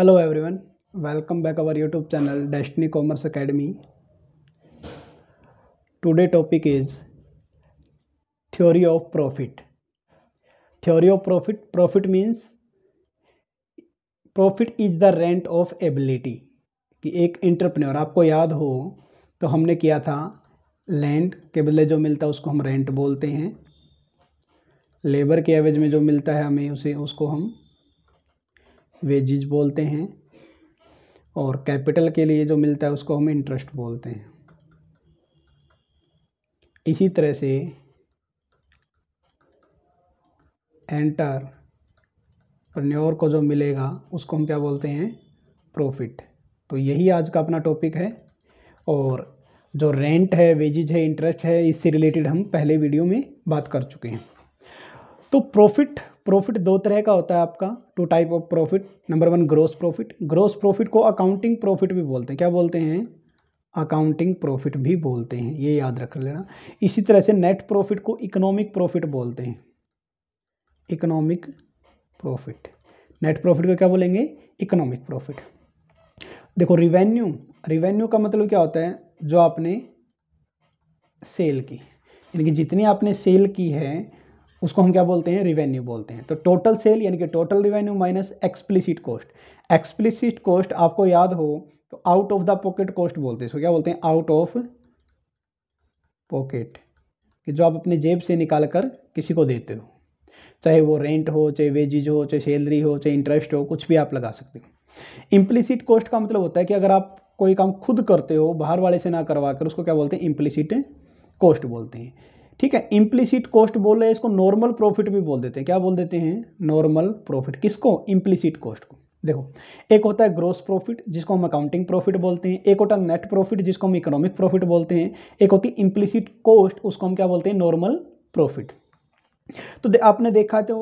Hello everyone welcome back our YouTube channel destiny commerce academy today topic is theory of profit theory of profit profit means profit is the rent of ability कि एक entrepreneur आपको याद हो तो हमने किया था land के बदले जो मिलता है उसको हम रेंट बोलते हैं लेबर के एवेज में जो मिलता है हमें उसे उसको हम वेजिज बोलते हैं और कैपिटल के लिए जो मिलता है उसको हम इंटरेस्ट बोलते हैं इसी तरह से एंटर प्रन्योर को जो मिलेगा उसको हम क्या बोलते हैं प्रॉफिट तो यही आज का अपना टॉपिक है और जो रेंट है वेजिज है इंटरेस्ट है इससे रिलेटेड हम पहले वीडियो में बात कर चुके हैं तो प्रॉफिट प्रॉफिट दो तरह का होता है आपका two type of profit number one gross profit gross profit को अकाउंटिंग प्रॉफिट भी बोलते हैं क्या बोलते हैं अकाउंटिंग प्रॉफिट भी बोलते हैं ये याद रख लेना इसी तरह से नेट प्रॉफिट को इकोनॉमिक प्रॉफिट बोलते हैं इकोनॉमिक प्रॉफिट नेट प्रॉफिट को क्या बोलेंगे इकोनॉमिक प्रॉफिट देखो रिवेन्यू रिवेन्यू का मतलब क्या होता है जो आपने सेल की यानी कि जितनी आपने सेल की है उसको हम क्या बोलते हैं रिवेन्यू बोलते हैं तो टोटल सेल यानी कि total revenue minus explicit cost explicit cost आपको याद हो तो out of the pocket cost बोलते हैं इसको क्या बोलते हैं आउट ऑफ पॉकेट कि जो आप अपने जेब से निकाल कर किसी को देते हो चाहे वो रेंट हो चाहे वेजिज हो चाहे सैलरी हो चाहे इंटरेस्ट हो कुछ भी आप लगा सकते हो इम्प्लिसिट कॉस्ट का मतलब होता है कि अगर आप कोई काम खुद करते हो बाहर वाले से ना करवा कर उसको क्या बोलते हैं इम्प्लिसिट कॉस्ट बोलते हैं ठीक है इम्प्लिसिट कॉस्ट बोल रहे हैं इसको नॉर्मल प्रॉफिट भी बोल देते हैं क्या बोल देते हैं नॉर्मल प्रॉफिट किसको इम्प्लिसिट कॉस्ट को देखो एक होता है ग्रोस प्रॉफिट जिसको हम अकाउंटिंग प्रॉफिट बोलते हैं एक होता है नेट प्रॉफिट जिसको हम इकोनॉमिक प्रॉफिट बोलते हैं एक होती है इम्प्लिसिट कॉस्ट उसको हम क्या बोलते हैं नॉर्मल प्रॉफिट तो आपने देखा तो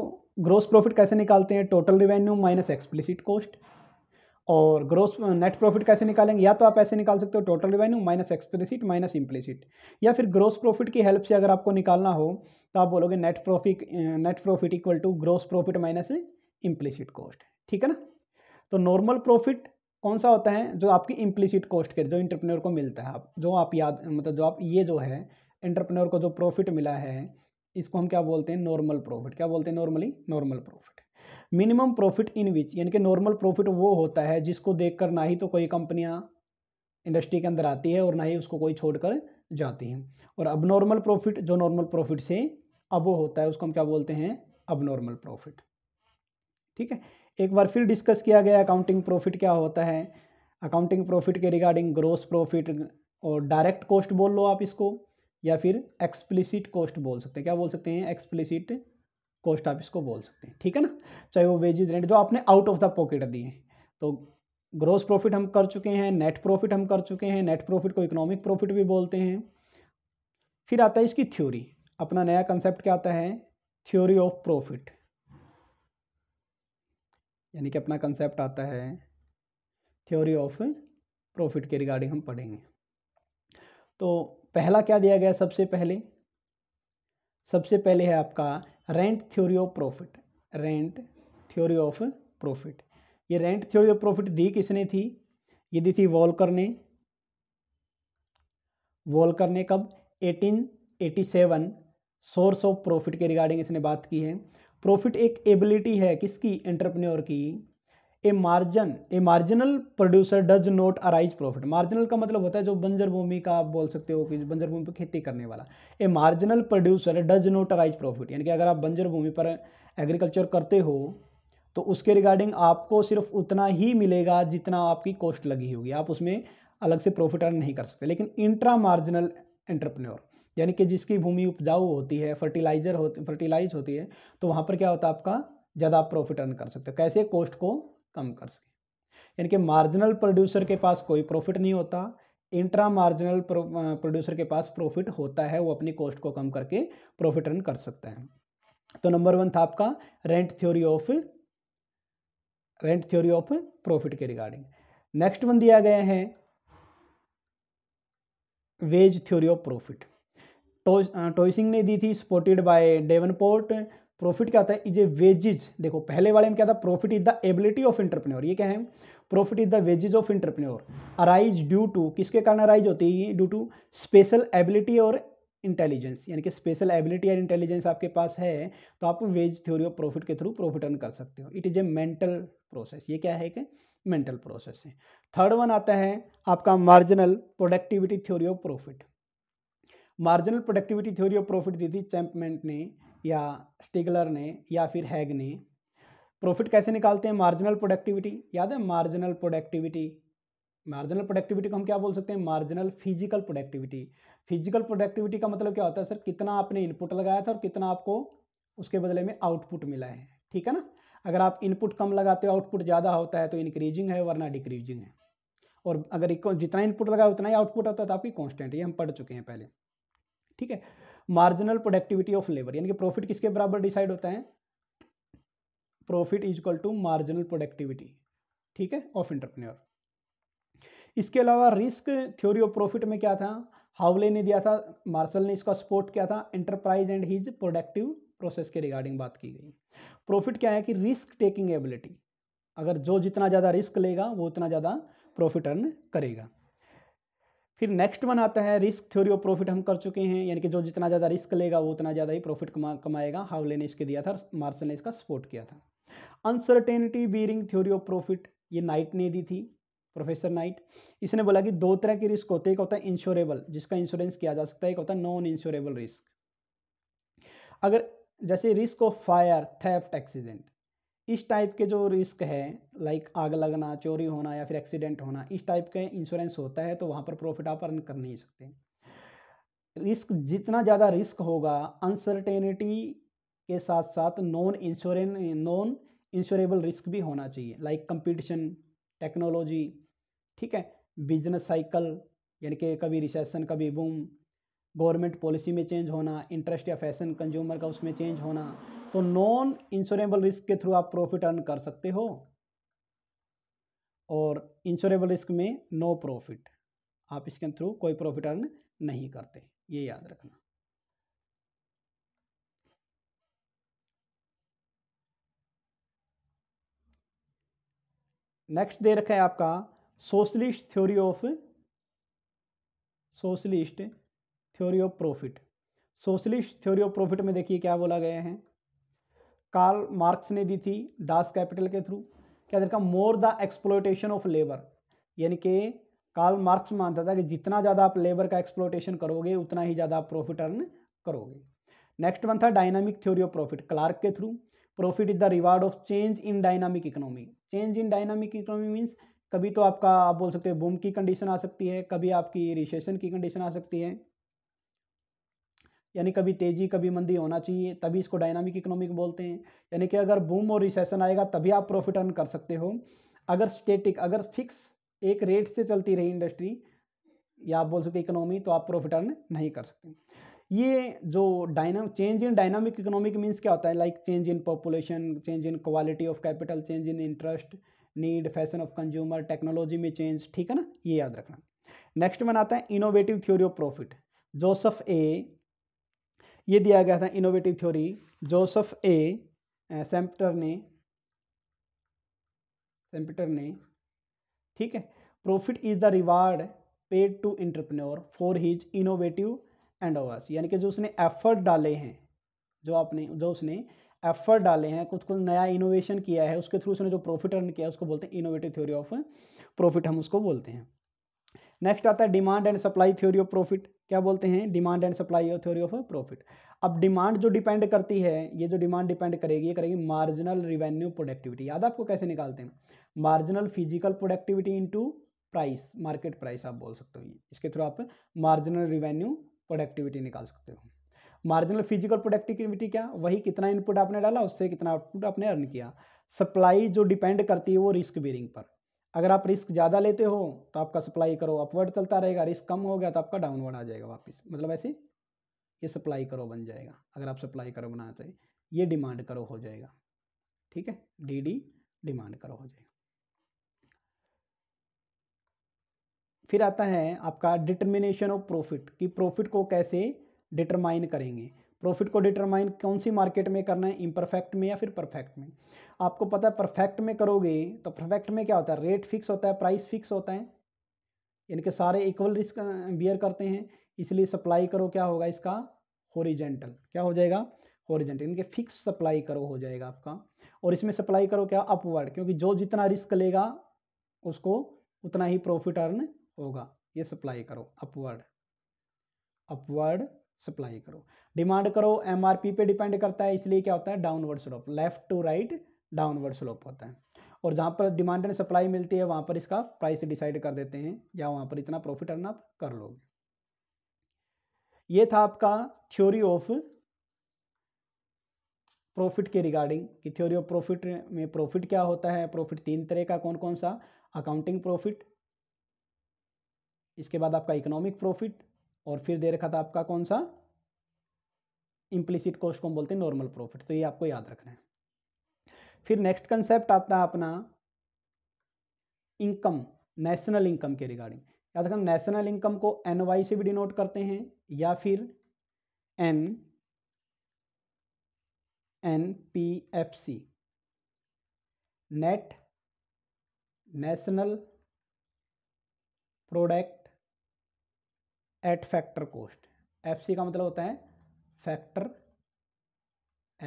ग्रोस प्रॉफिट कैसे निकालते हैं total revenue minus explicit cost और ग्रोस नेट प्रॉफिट कैसे निकालेंगे या तो आप ऐसे निकाल सकते हो total revenue minus explicit minus implicit या फिर ग्रोस प्रॉफिट की हेल्प से अगर आपको निकालना हो तो आप बोलोगे net profit net profit equal to gross profit minus implicit cost ठीक है ना तो नॉर्मल प्रॉफिट कौन सा होता है जो आपकी इम्प्लिसिट कॉस्ट के जो इंटरप्रेन्योर को मिलता है आप जो आप याद मतलब जो आप ये जो है इंटरप्रेन्योर को जो प्रॉफिट मिला है इसको हम क्या बोलते हैं नॉर्मल प्रॉफिट क्या बोलते हैं normally normal profit minimum profit in which यानी कि नॉर्मल प्रॉफिट वो होता है जिसको देखकर ना ही तो कोई कंपनियां इंडस्ट्री के अंदर आती है और ना ही उसको कोई छोड़कर जाती हैं और अब नॉर्मल प्रॉफिट जो नॉर्मल प्रॉफिट से अब वो होता है उसको हम क्या बोलते हैं अब नॉर्मल प्रॉफिट ठीक है एक बार फिर डिस्कस किया गया अकाउंटिंग प्रॉफिट क्या होता है अकाउंटिंग प्रॉफिट के रिगार्डिंग ग्रोस प्रॉफिट और डायरेक्ट कॉस्ट बोल लो आप इसको या फिर एक्सप्लिसिट कॉस्ट बोल सकते हैं क्या बोल सकते हैं एक्सप्लिसिट कॉस्ट आप इसको बोल सकते हैं ठीक है ना चाहे वो वेजेज रेंट जो आपने आउट ऑफ द पॉकेट दिए तो ग्रोस प्रॉफिट हम कर चुके हैं नेट प्रॉफिट हम कर चुके हैं नेट प्रॉफिट को इकोनॉमिक प्रॉफिट भी बोलते हैं फिर आता है इसकी थ्योरी अपना नया कंसेप्ट क्या आता है थ्योरी ऑफ प्रॉफिट यानी कि अपना कंसेप्ट आता है थ्योरी ऑफ प्रॉफिट के रिगार्डिंग हम पढ़ेंगे तो पहला क्या दिया गया सबसे पहले सबसे पहले है आपका rent theory of profit rent theory of profit ये रेंट थ्योरी ऑफ प्रॉफिट दी किसने थी ये दी थी वॉलकर ने वॉलकर ने कब 1887 सोर्स ऑफ प्रॉफिट के रिगार्डिंग इसने बात की है प्रॉफिट एक एबिलिटी है किसकी एंटरप्रेन्योर की a margin a marginal producer does not arise profit marginal का मतलब होता है जो बंजर भूमि का आप बोल सकते हो कि बंजर भूमि पर खेती करने वाला a marginal producer does not arise profit यानी कि अगर आप बंजर भूमि पर एग्रीकल्चर करते हो तो उसके रिगार्डिंग आपको सिर्फ उतना ही मिलेगा जितना आपकी कॉस्ट लगी होगी आप उसमें अलग से प्रॉफिट अर्न नहीं कर सकते लेकिन इंट्रा मार्जिनल एंटरप्रेन्योर यानी कि जिसकी भूमि उपजाऊ होती है फर्टिलाइजर होती फर्टिलाइज होती है तो वहाँ पर क्या होता है आपका ज़्यादा आप प्रॉफिट अर्न कर सकते हो कैसे कॉस्ट को कम कर सके यानी कि मार्जिनल प्रोड्यूसर के पास कोई प्रॉफिट नहीं होता इंट्रा मार्जिनल प्रोड्यूसर के पास प्रॉफिट होता है वो अपनी कॉस्ट को कम करके प्रॉफिट रन कर सकता है तो नंबर वन था आपका rent theory of rent theory of profit के रिगार्डिंग नेक्स्ट वन दिया गया है wage theory of profit Taussig ने दी थी सपोर्टेड बाय डेवनपोर्ट प्रॉफिट क्या होता है इज ए वेजिज देखो पहले वाले में क्या था profit is the ability of entrepreneur ये क्या है profit is the wages of entrepreneur arise due to किसके कारण अराइज होती है ये ड्यू टू स्पेशल एबिलिटी और इंटेलिजेंस यानी कि स्पेशल एबिलिटी और इंटेलिजेंस आपके पास है तो आप वेज थ्योरी ऑफ प्रॉफिट के थ्रू प्रॉफिट अर्न कर सकते हो it is a mental process ये क्या है कि मेंटल प्रोसेस है थर्ड वन आता है आपका marginal productivity theory of profit marginal productivity theory of profit दी थी चैम्पमेंट ने या स्टिगलर ने या फिर हैग ने प्रॉफिट कैसे निकालते हैं मार्जिनल प्रोडक्टिविटी याद है मार्जिनल प्रोडक्टिविटी मार्जिनल प्रोडक्टिविटी को हम क्या बोल सकते हैं marginal physical productivity physical productivity का मतलब क्या होता है सर कितना आपने इनपुट लगाया था और कितना आपको उसके बदले में आउटपुट मिला है ठीक है ना अगर आप इनपुट कम लगाते हो आउटपुट ज़्यादा होता है तो इंक्रीजिंग है वरना डिक्रीजिंग है और अगर जितना इनपुट लगाया उतना ही आउटपुट होता है तो आपकी कॉन्स्टेंट ये हम पढ़ चुके हैं पहले ठीक है मार्जिनल प्रोडक्टिविटी ऑफ लेबर यानी कि प्रॉफिट किसके बराबर डिसाइड होता है profit is equal to marginal productivity ठीक है ऑफ इंटरप्रेन्योर इसके अलावा रिस्क थ्योरी ऑफ प्रॉफिट में क्या था हावले ने दिया था मार्शल ने इसका सपोर्ट किया था enterprise and his productive process के रिगार्डिंग बात की गई प्रॉफिट क्या है कि रिस्क टेकिंग एबिलिटी अगर जो जितना ज़्यादा रिस्क लेगा वो उतना ज़्यादा प्रॉफिट अर्न करेगा फिर नेक्स्ट वन आता है रिस्क थ्योरी ऑफ प्रॉफिट हम कर चुके हैं यानी कि जो जितना ज़्यादा रिस्क लेगा वो उतना ज़्यादा ही प्रॉफिट कमा कमाएगा हावले ने इसके दिया था मार्शल ने इसका सपोर्ट किया था uncertainty bearing theory of profit ये नाइट ने दी थी प्रोफेसर नाइट इसने बोला कि दो तरह के रिस्क होते हैं एक होता है इंश्योरेबल जिसका इंश्योरेंस किया जा सकता है एक होता है नॉन इंश्योरेबल रिस्क अगर जैसे risk of fire theft accident इस टाइप के जो रिस्क है लाइक आग लगना चोरी होना या फिर एक्सीडेंट होना इस टाइप के इंश्योरेंस होता है तो वहाँ पर प्रॉफिट आप अर्न कर नहीं सकते रिस्क जितना ज़्यादा रिस्क होगा अनसर्टेनिटी के साथ साथ non insure non insurable risk भी होना चाहिए लाइक कंपटीशन टेक्नोलॉजी ठीक है बिजनेस साइकिल यानी कि कभी रिसेशन कभी बूम गवर्नमेंट पॉलिसी में चेंज होना इंटरेस्ट या फैशन कंज्यूमर का उसमें चेंज होना तो नॉन इंश्योरेबल रिस्क के थ्रू आप प्रॉफिट अर्न कर सकते हो और इंश्योरेबल रिस्क में नो प्रॉफिट आप इसके थ्रू कोई प्रॉफिट अर्न नहीं करते ये याद रखना नेक्स्ट दे रखा है आपका socialist theory of socialist theory of profit socialist theory of profit में देखिए क्या बोला गया है कार्ल मार्क्स ने दी थी दास कैपिटल के थ्रू क्या देखा more the exploitation of labour यानी कि कार्ल मार्क्स मानता था कि जितना ज़्यादा आप लेबर का एक्सप्लोटेशन करोगे उतना ही ज़्यादा आप प्रॉफिट अर्न करोगे नेक्स्ट वन था dynamic theory of profit Clark के through profit is the reward of change in dynamic economy change in dynamic economy means कभी तो आपका आप बोल सकते हैं बूम की कंडीशन आ सकती है कभी आपकी रिसेशन की कंडीशन आ सकती है यानी कभी तेज़ी कभी मंदी होना चाहिए तभी इसको डायनामिक इकोनॉमिक बोलते हैं यानी कि अगर बूम और रिसेशन आएगा तभी आप प्रॉफिट अर्न कर सकते हो अगर स्टेटिक अगर फिक्स एक रेट से चलती रही इंडस्ट्री या आप बोल सकते इकोनॉमी तो आप प्रॉफिट अर्न नहीं कर सकते ये जो डायना change in dynamic economic means क्या होता है like change in population change in quality of capital change in interest need fashion of consumer technology में चेंज ठीक है ना ये याद रखना नेक्स्ट मनाता है innovative theory of profit Joseph A ये दिया गया था innovative theory Joseph A Schumpeter ने सेम्पटर ने ठीक है profit is the reward paid to entrepreneur for his innovative endeavours यानी कि जो उसने एफर्ट डाले हैं जो आपने जो उसने एफर्ट डाले हैं कुछ कुछ नया इनोवेशन किया है उसके थ्रू उसने जो प्रॉफिट अर्न किया है उसको बोलते हैं इनोवेटिव थ्योरी ऑफ प्रॉफिट हम उसको बोलते हैं नेक्स्ट आता है demand and supply theory of profit क्या बोलते हैं demand and supply theory of profit अब डिमांड जो डिपेंड करती है ये जो डिमांड डिपेंड करेगी ये करेगी मार्जिनल रिवेन्यू प्रोडक्टिविटी याद आपको कैसे निकालते हैं marginal physical productivity into price market price आप बोल सकते हो इसके थ्रू आप मार्जिनल रिवेन्यू प्रोडक्टिविटी निकाल सकते हो मार्जिनल फिजिकल प्रोडक्टिविटी क्या वही कितना इनपुट आपने डाला उससे कितना आउटपुट आपने अर्न किया सप्लाई जो डिपेंड करती है वो रिस्क बेरिंग पर अगर आप रिस्क ज़्यादा लेते हो तो आपका सप्लाई करो अपवर्ड चलता रहेगा रिस्क कम हो गया तो आपका डाउनवर्ड आ जाएगा वापस मतलब ऐसे ये सप्लाई करो बन जाएगा अगर आप सप्लाई करो बनाते हैं ये डिमांड करो हो जाएगा ठीक है डी डी डिमांड करो हो जाएगा फिर आता है आपका डिटर्मिनेशन ऑफ प्रॉफिट कि प्रॉफिट को कैसे डिटरमाइन करेंगे प्रॉफिट को डिटरमाइन कौन सी मार्केट में करना है इम्परफेक्ट में या फिर परफेक्ट में आपको पता है परफेक्ट में करोगे तो परफेक्ट में क्या होता है रेट फिक्स होता है प्राइस फिक्स होता है इनके सारे इक्वल रिस्क बियर करते हैं इसलिए सप्लाई करो क्या होगा इसका होरिजेंटल क्या हो जाएगा ओरिजेंटल इनके फिक्स सप्लाई करो हो जाएगा आपका और इसमें सप्लाई करो क्या अपवर्ड क्योंकि जो जितना रिस्क लेगा उसको उतना ही प्रॉफिट अर्न होगा ये supply curve upward upward supply curve demand curve MRP पे डिपेंड करता है इसलिए क्या होता है downward slope left to right downward slope होता है और जहाँ पर डिमांड एंड सप्लाई मिलती है वहाँ पर इसका प्राइस डिसाइड कर देते हैं या वहाँ पर इतना प्रॉफिट अर्न आप कर लोगे ये था आपका थ्योरी ऑफ प्रॉफिट के रिगार्डिंग कि थ्योरी ऑफ प्रॉफिट में प्रॉफिट क्या होता है प्रॉफिट तीन तरह का कौन कौन सा अकाउंटिंग प्रॉफिट इसके बाद आपका इकोनॉमिक प्रॉफिट और फिर दे रखा था आपका कौन सा इम्प्लिसिट कॉस्ट को हम बोलते हैं नॉर्मल प्रॉफिट तो ये आपको याद रखना है फिर नेक्स्ट कंसेप्ट आता है अपना इनकम नेशनल इनकम के रिगार्डिंग याद रखना नेशनल इनकम को एन वाई से भी डिनोट करते हैं या फिर N N P F C net national product at factor cost F C का मतलब होता है फैक्टर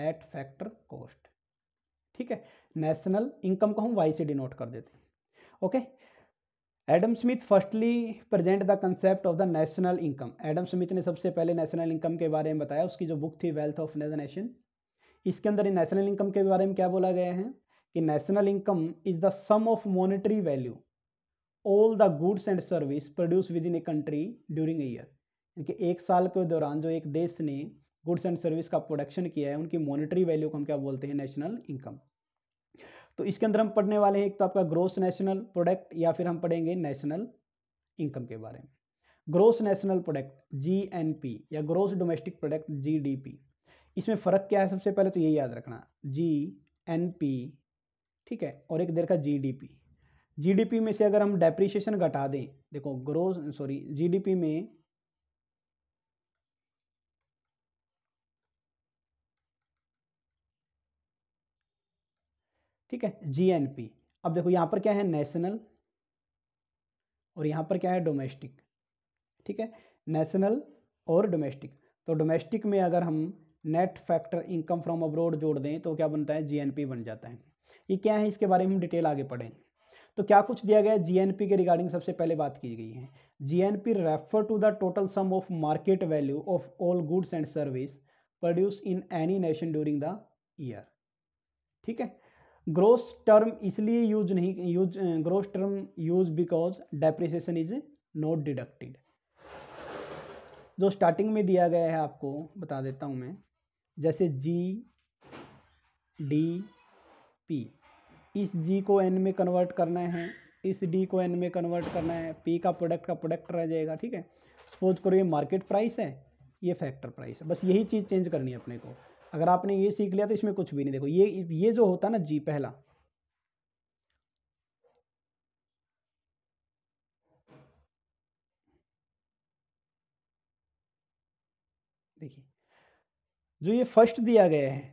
एट फैक्टर कोस्ट ठीक है नेशनल इनकम को हम वाई से डिनोट कर देते हैं okay Adam Smith firstly present the concept of the national income Adam Smith ने सबसे पहले नेशनल इनकम के बारे में बताया उसकी जो बुक थी वेल्थ ऑफ द नेशन इसके अंदर नेशनल इनकम के बारे में क्या बोला गया है कि national income is the sum of monetary value all the goods and service produce within a country during a year यानी कि एक साल के दौरान जो एक देश ने गुड्स एंड सर्विस का प्रोडक्शन किया है उनकी मॉनेटरी वैल्यू को हम क्या बोलते हैं नेशनल इनकम तो इसके अंदर हम पढ़ने वाले हैं एक तो आपका ग्रोस नेशनल प्रोडक्ट या फिर हम पढ़ेंगे नेशनल इनकम के बारे में gross national product G N P या gross domestic product G D P इसमें फ़र्क क्या है सबसे पहले तो ये याद रखना जी एन पी ठीक है और एक देर का जी डी पी जीडीपी में से अगर हम डेप्रीशिएशन घटा दें देखो ग्रोथ सॉरी जीडीपी में ठीक है जीएनपी अब देखो यहां पर क्या है नेशनल और यहाँ पर क्या है डोमेस्टिक ठीक है नेशनल और डोमेस्टिक तो डोमेस्टिक में अगर हम net factor income from abroad जोड़ दें तो क्या बनता है जीएनपी बन जाता है ये क्या है इसके बारे में हम डिटेल आगे पढ़ेंगे तो क्या कुछ दिया गया जीएनपी के रिगार्डिंग सबसे पहले बात की गई है GNP refer to the total sum of market value of all goods and service produce in any nation during the year ठीक है ग्रोस टर्म इसलिए यूज नहीं use gross term use because depreciation is not deducted जो starting में दिया गया है आपको बता देता हूँ मैं जैसे जी डी पी इस जी को एन में कन्वर्ट करना है इस डी को एन में कन्वर्ट करना है पी का प्रोडक्ट का प्रोडक्ट रह जाएगा ठीक है सपोज करो ये मार्केट प्राइस है ये फैक्टर प्राइस है बस यही चीज़ चेंज करनी है अपने को अगर आपने ये सीख लिया तो इसमें कुछ भी नहीं देखो ये ये जो होता है ना जी पहला देखिए जो ये फर्स्ट दिया गया है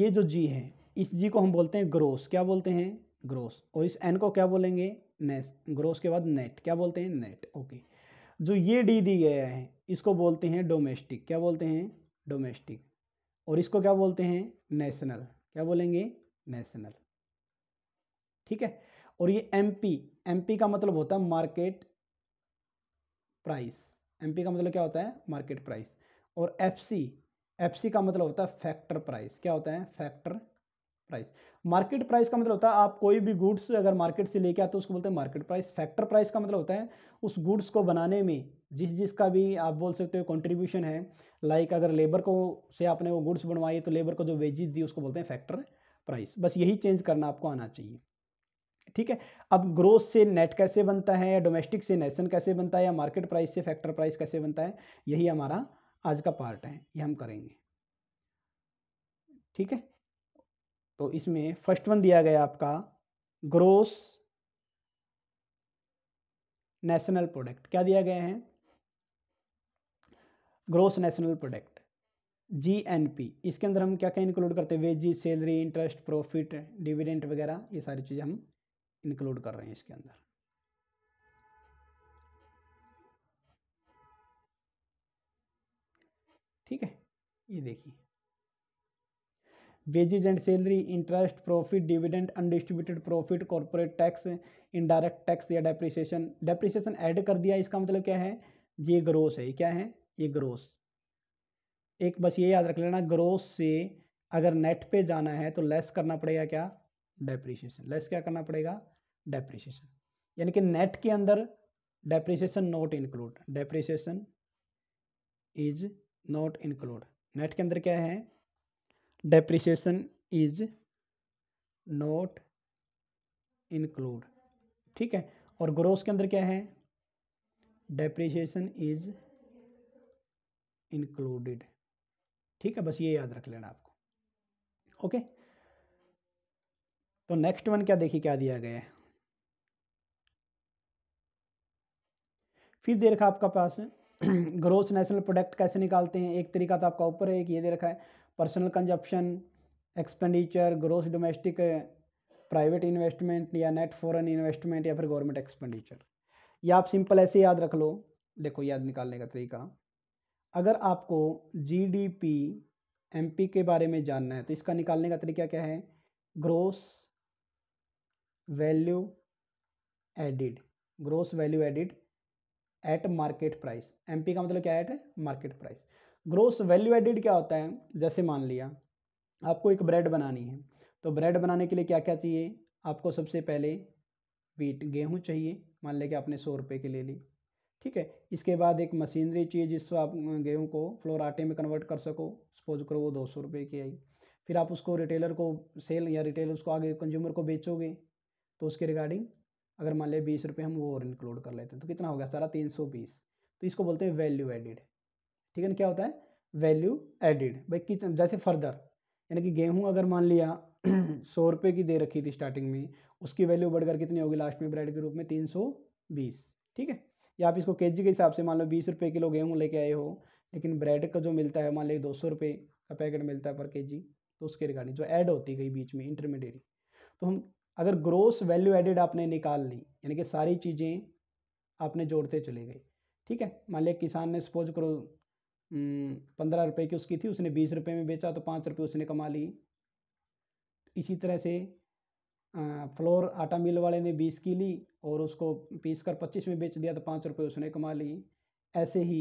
ये जो जी है इस जी को हम बोलते हैं ग्रोस क्या बोलते हैं ग्रोस और इस एन को क्या बोलेंगे नेस ग्रोस के बाद नेट क्या बोलते हैं नेट ओके जो ये डी दी गया है इसको बोलते हैं डोमेस्टिक क्या बोलते हैं डोमेस्टिक और इसको क्या बोलते हैं नेशनल क्या बोलेंगे नेशनल ठीक है और ये एमपी एमपी का मतलब होता है मार्केट प्राइस एमपी का मतलब क्या होता है मार्केट प्राइस और एफसी एफसी का मतलब होता है फैक्टर प्राइस क्या होता है फैक्टर प्राइस मार्केट प्राइस का मतलब होता है आप कोई भी गुड्स अगर मार्केट से लेके आते हो उसको बोलते हैं मार्केट प्राइस फैक्टर प्राइस का मतलब होता है उस गुड्स को बनाने में जिस जिसका भी आप बोल सकते हो कंट्रीब्यूशन है लाइक अगर लेबर को से आपने वो गुड्स बनवाई तो लेबर को जो वेजिस दी उसको बोलते हैं फैक्टर प्राइस बस यही चेंज करना आपको आना चाहिए ठीक है अब ग्रोथ से नेट कैसे बनता है या डोमेस्टिक से नेशन कैसे बनता है या मार्केट प्राइस से फैक्टर प्राइस कैसे बनता है यही हमारा आज का पार्ट है ये हम करेंगे ठीक है तो इसमें फर्स्ट वन दिया गया आपका ग्रोस नेशनल प्रोडक्ट क्या दिया गया है gross national product G N P इसके अंदर हम क्या क्या इंक्लूड करते हैं wage salary interest profit dividend वगैरह ये सारी चीज़ें हम इंक्लूड कर रहे हैं इसके अंदर ठीक है ये देखिए wages and salary interest profit dividend undistributed profit corporate tax indirect tax या डेप्रिसिएशन डेप्रिसिएशन ऐड कर दिया इसका मतलब क्या है ये ग्रोस है ये क्या है ये ग्रोस एक बस ये याद रख लेना ग्रोस से अगर नेट पे जाना है तो लेस करना पड़ेगा क्या डेप्रिसिएशन लेस क्या करना पड़ेगा डेप्रिसिएशन यानी कि नेट के अंदर depreciation not include depreciation is not include net के अंदर क्या है डेप्रिसिएशन इज नॉट इंक्लूड ठीक है और ग्रोस के अंदर क्या है डेप्रिसिएशन इज इंक्लूडेड ठीक है बस ये याद रख लेना आपको ओके तो नेक्स्ट वन क्या देखिए क्या दिया गया है फिर दे रखा आपका पास ग्रोस नेशनल प्रोडक्ट कैसे निकालते हैं एक तरीका तो आपका ऊपर है एक ये दे रखा है personal consumption expenditure gross domestic private investment या नेट फॉरेन इन्वेस्टमेंट या फिर गवर्नमेंट एक्सपेंडिचर या आप सिंपल ऐसे याद रख लो देखो याद निकालने का तरीका अगर आपको एम पी के बारे में जानना है तो इसका निकालने का तरीका क्या है gross value added gross value added at market price M P का मतलब क्या है at market price gross value added क्या होता है जैसे मान लिया आपको एक ब्रेड बनानी है तो ब्रेड बनाने के लिए क्या क्या चाहिए आपको सबसे पहले वीट गेहूँ चाहिए मान लें कि आपने सौ रुपये की ले ली ठीक है इसके बाद एक मशीनरी चाहिए जिससे आप गेहूँ को फ्लोर आटे में कन्वर्ट कर सको सपोज करो वो दो सौ रुपये की आई फिर आप उसको रिटेलर को सेल या रिटेलर उसको आगे कंज्यूमर को बेचोगे तो उसके रिगार्डिंग अगर मान लें बीस रुपये हम वो और इंक्लूड कर लेते हैं तो कितना हो गया सारा तीन सौ बीस तो इसको बोलते हैं वैल्यू एडिड ठीक है ना क्या होता है वैल्यू एडिड भाई किचन जैसे फर्दर यानी कि गेहूँ अगर मान लिया सौ रुपये की दे रखी थी स्टार्टिंग में उसकी वैल्यू बढ़कर कितनी होगी लास्ट में ब्रेड के रूप में तीन सौ बीस ठीक है या आप इसको के जी के हिसाब से मान लो बीस रुपये किलो गेहूँ लेके आए हो लेकिन ब्रेड का जो मिलता है मान लीजिए दो सौ रुपये का पैकेट मिलता है पर के जी तो उसके रिगार्डिंग जो ऐड होती गई बीच में इंटरमीडिएट तो हम अगर ग्रोस वैल्यू एडेड आपने निकाल ली यानी कि सारी चीज़ें आपने जोड़ते चले गए ठीक है मान लिया किसान ने सपोज करो हम्म, पंद्रह रुपये की उसकी थी उसने बीस रुपये में बेचा तो पाँच रुपये उसने कमा ली इसी तरह से फ्लोर आटा मिल वाले ने बीस की ली और उसको पीस कर पच्चीस में बेच दिया तो पाँच रुपये उसने कमा ली ऐसे ही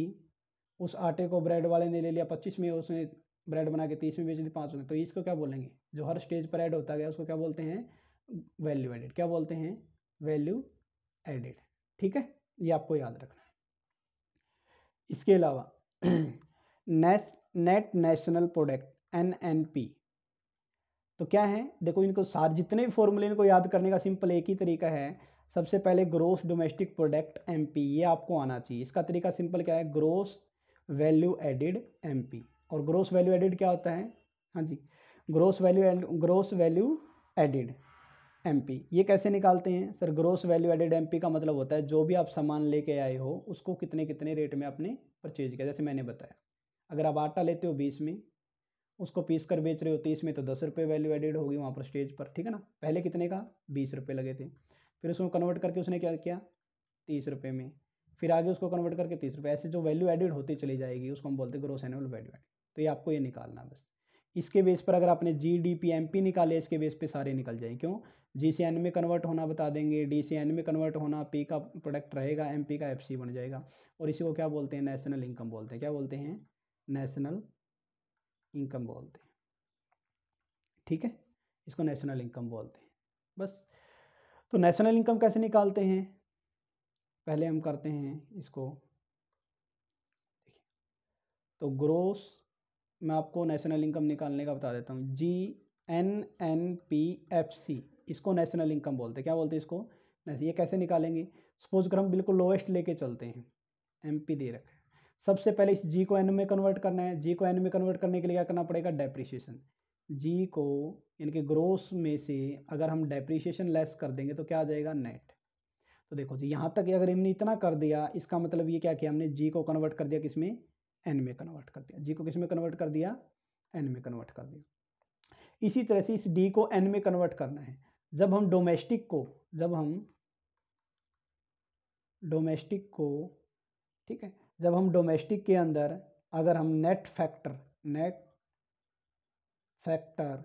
उस आटे को ब्रेड वाले ने ले लिया पच्चीस में उसने ब्रेड बना के तीस में बेच दी पाँच में तो इसको क्या बोलेंगे जो हर स्टेज पर ऐड होता गया उसको क्या बोलते हैं वैल्यू एडिड क्या बोलते हैं वैल्यू एडिड ठीक है ये आपको याद रखना है इसके अलावा नेस net national product N N P तो क्या है देखो इनको सार जितने भी फॉर्मूले इनको याद करने का सिंपल एक ही तरीका है सबसे पहले gross domestic product M P ये आपको आना चाहिए इसका तरीका सिंपल क्या है gross value added M P और ग्रोस वैल्यू एडिड क्या होता है हाँ जी gross value gross value added M P ये कैसे निकालते हैं sir gross value added M P का मतलब होता है जो भी आप सामान लेके आए हो उसको कितने कितने रेट में आपने परचेज किया जैसे मैंने बताया अगर आप आटा लेते हो बीस में उसको पीस कर बेच रहे हो तीस में तो दस रुपये वैल्यू एडेड होगी वहाँ पर स्टेज पर ठीक है ना पहले कितने का बीस रुपये लगे थे फिर उसको कन्वर्ट करके उसने क्या किया तीस रुपये में फिर आगे उसको कन्वर्ट करके तीस रुपये ऐसे जो वैल्यू एडेड होती चली जाएगी उसको हम बोलते हैं ग्रोस एनुअल वैल्यू एडेड तो ये आपको ये निकालना है बस इसके बेस पर अगर आपने G D P M P निकाले इसके बेस पे सारे निकल जाए क्यों जी सी एन में कन्वर्ट होना बता देंगे डी सी एन में कन्वर्ट होना पी का प्रोडक्ट रहेगा एम पी का एफ सी बन जाएगा और इसी को क्या बोलते हैं नेशनल इनकम बोलते हैं क्या बोलते हैं नेशनल इनकम बोलते हैं ठीक है इसको नेशनल इनकम बोलते हैं बस तो नेशनल इनकम कैसे निकालते हैं पहले हम करते हैं इसको तो ग्रोस मैं आपको नेशनल इनकम निकालने का बता देता हूँ जी N N P F C इसको नेशनल इनकम बोलते हैं क्या बोलते हैं इसको ये कैसे निकालेंगे सपोज कर हम बिल्कुल लोएस्ट लेके चलते हैं एम पी दे रखा है सबसे पहले इस जी को एन में कन्वर्ट करना है जी को एन में कन्वर्ट करने के लिए क्या करना पड़ेगा डेप्रीशिएशन जी को यानी कि ग्रोस में से अगर हम डेप्रीशिएशन लेस कर देंगे तो क्या आ जाएगा नेट तो देखो जी यहाँ तक अगर हमने इतना कर दिया इसका मतलब ये क्या किया हमने जी को कन्वर्ट कर दिया किस में एन में कन्वर्ट कर दिया जी को किस में कन्वर्ट कर दिया एन में कन्वर्ट कर दिया इसी तरह से इस डी को एन में कन्वर्ट करना है जब हम डोमेस्टिक को जब हम डोमेस्टिक को ठीक है जब हम डोमेस्टिक के अंदर अगर हम net factor net factor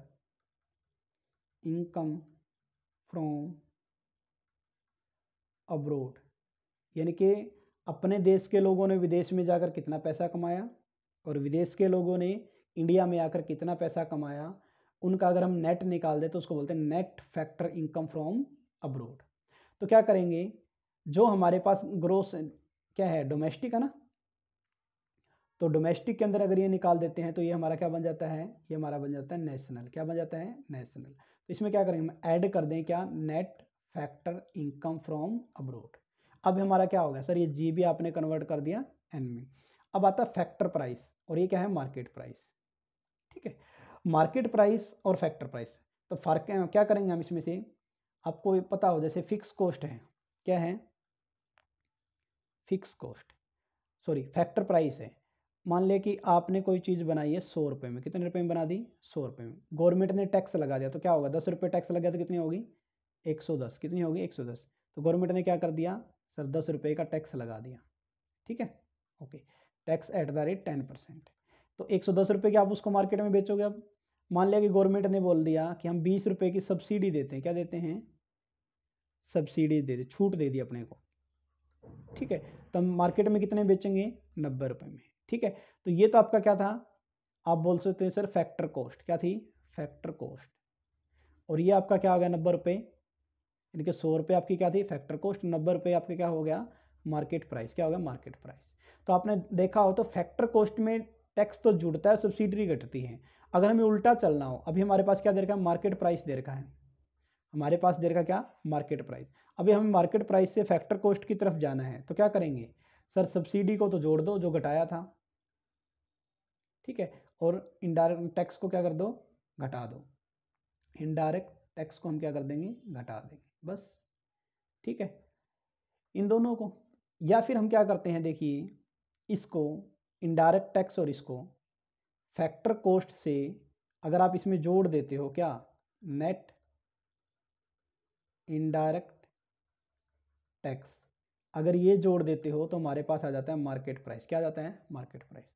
income from abroad यानी कि अपने देश के लोगों ने विदेश में जाकर कितना पैसा कमाया और विदेश के लोगों ने इंडिया में आकर कितना पैसा कमाया उनका अगर हम नेट निकाल दें तो उसको बोलते हैं net factor income from abroad तो क्या करेंगे जो हमारे पास ग्रोस क्या है डोमेस्टिक है ना तो डोमेस्टिक के अंदर अगर ये निकाल देते हैं तो ये हमारा क्या बन जाता है ये हमारा बन जाता है नेशनल क्या बन जाता है नेशनल तो इसमें क्या करेंगे हम ऐड कर दें क्या net factor income from abroad अब हमारा क्या हो गया सर ये जी बी आपने कन्वर्ट कर दिया एन में अब आता फैक्टर प्राइस और ये क्या है मार्केट प्राइस ठीक है मार्केट प्राइस और फैक्टर प्राइस तो फर्क क्या करेंगे हम इसमें से आपको पता हो जैसे फिक्स कॉस्ट है क्या है fix cost sorry factor price है मान लिया कि आपने कोई चीज़ बनाई है सौ रुपये में कितने रुपए में बना दी सौ रुपये में गवर्नमेंट ने टैक्स लगा दिया तो क्या होगा दस रुपये टैक्स लग गया तो कितनी होगी एक सौ दस कितनी होगी एक सौ दस तो गवर्नमेंट ने क्या कर दिया सर दस रुपये का टैक्स लगा दिया ठीक है okay tax at the rate ten percent तो एक सौ दस रुपये की आप उसको मार्केट में बेचोगे अब मान लिया कि गवर्नमेंट ने बोल दिया कि हम बीस रुपये की सब्सिडी देते हैं क्या देते हैं सब्सिडी दे दे छूट दे दी अपने को ठीक है तो हम मार्केट में कितने बेचेंगे नब्बे रुपये में ठीक है तो ये तो आपका क्या था आप बोल सकते हैं सर फैक्टर कॉस्ट क्या थी फैक्टर कॉस्ट और ये आपका क्या हो गया नब्बे रुपये इनके सौ रुपये आपकी क्या थी फैक्टर कॉस्ट नब्बे रुपये आपके क्या हो गया मार्केट प्राइस क्या हो गया मार्केट प्राइस तो आपने देखा हो तो फैक्टर कॉस्ट में टैक्स तो जुड़ता है सब्सिडरी घटती है अगर हमें उल्टा चलना हो अभी हमारे पास क्या दे रखा है मार्केट प्राइस दे रखा है हमारे पास दे रखा क्या मार्केट प्राइस अभी हमें मार्केट प्राइस से फैक्टर कॉस्ट की तरफ जाना है तो क्या करेंगे सर सब्सिडी को तो जोड़ दो जो घटाया था ठीक है और इनडायरेक्ट टैक्स को क्या कर दो घटा दो इनडायरेक्ट टैक्स को हम क्या कर देंगे घटा देंगे बस ठीक है इन दोनों को या फिर हम क्या करते हैं देखिए इसको इनडायरेक्ट टैक्स और इसको फैक्टर कोस्ट से अगर आप इसमें जोड़ देते हो क्या नेट इनडायरेक्ट टैक्स अगर ये जोड़ देते हो तो हमारे पास आ जाता है मार्केट प्राइस क्या आ जाता है मार्केट प्राइस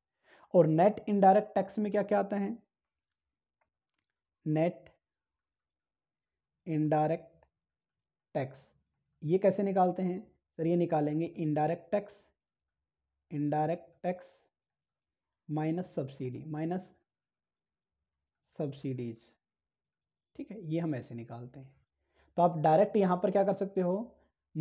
और नेट इनडायरेक्ट टैक्स में क्या क्या आता है नेट इनडायरेक्ट टैक्स ये कैसे निकालते हैं सर ये निकालेंगे indirect tax indirect tax minus subsidy minus subsidies ठीक है ये हम ऐसे निकालते हैं तो आप डायरेक्ट यहाँ पर क्या कर सकते हो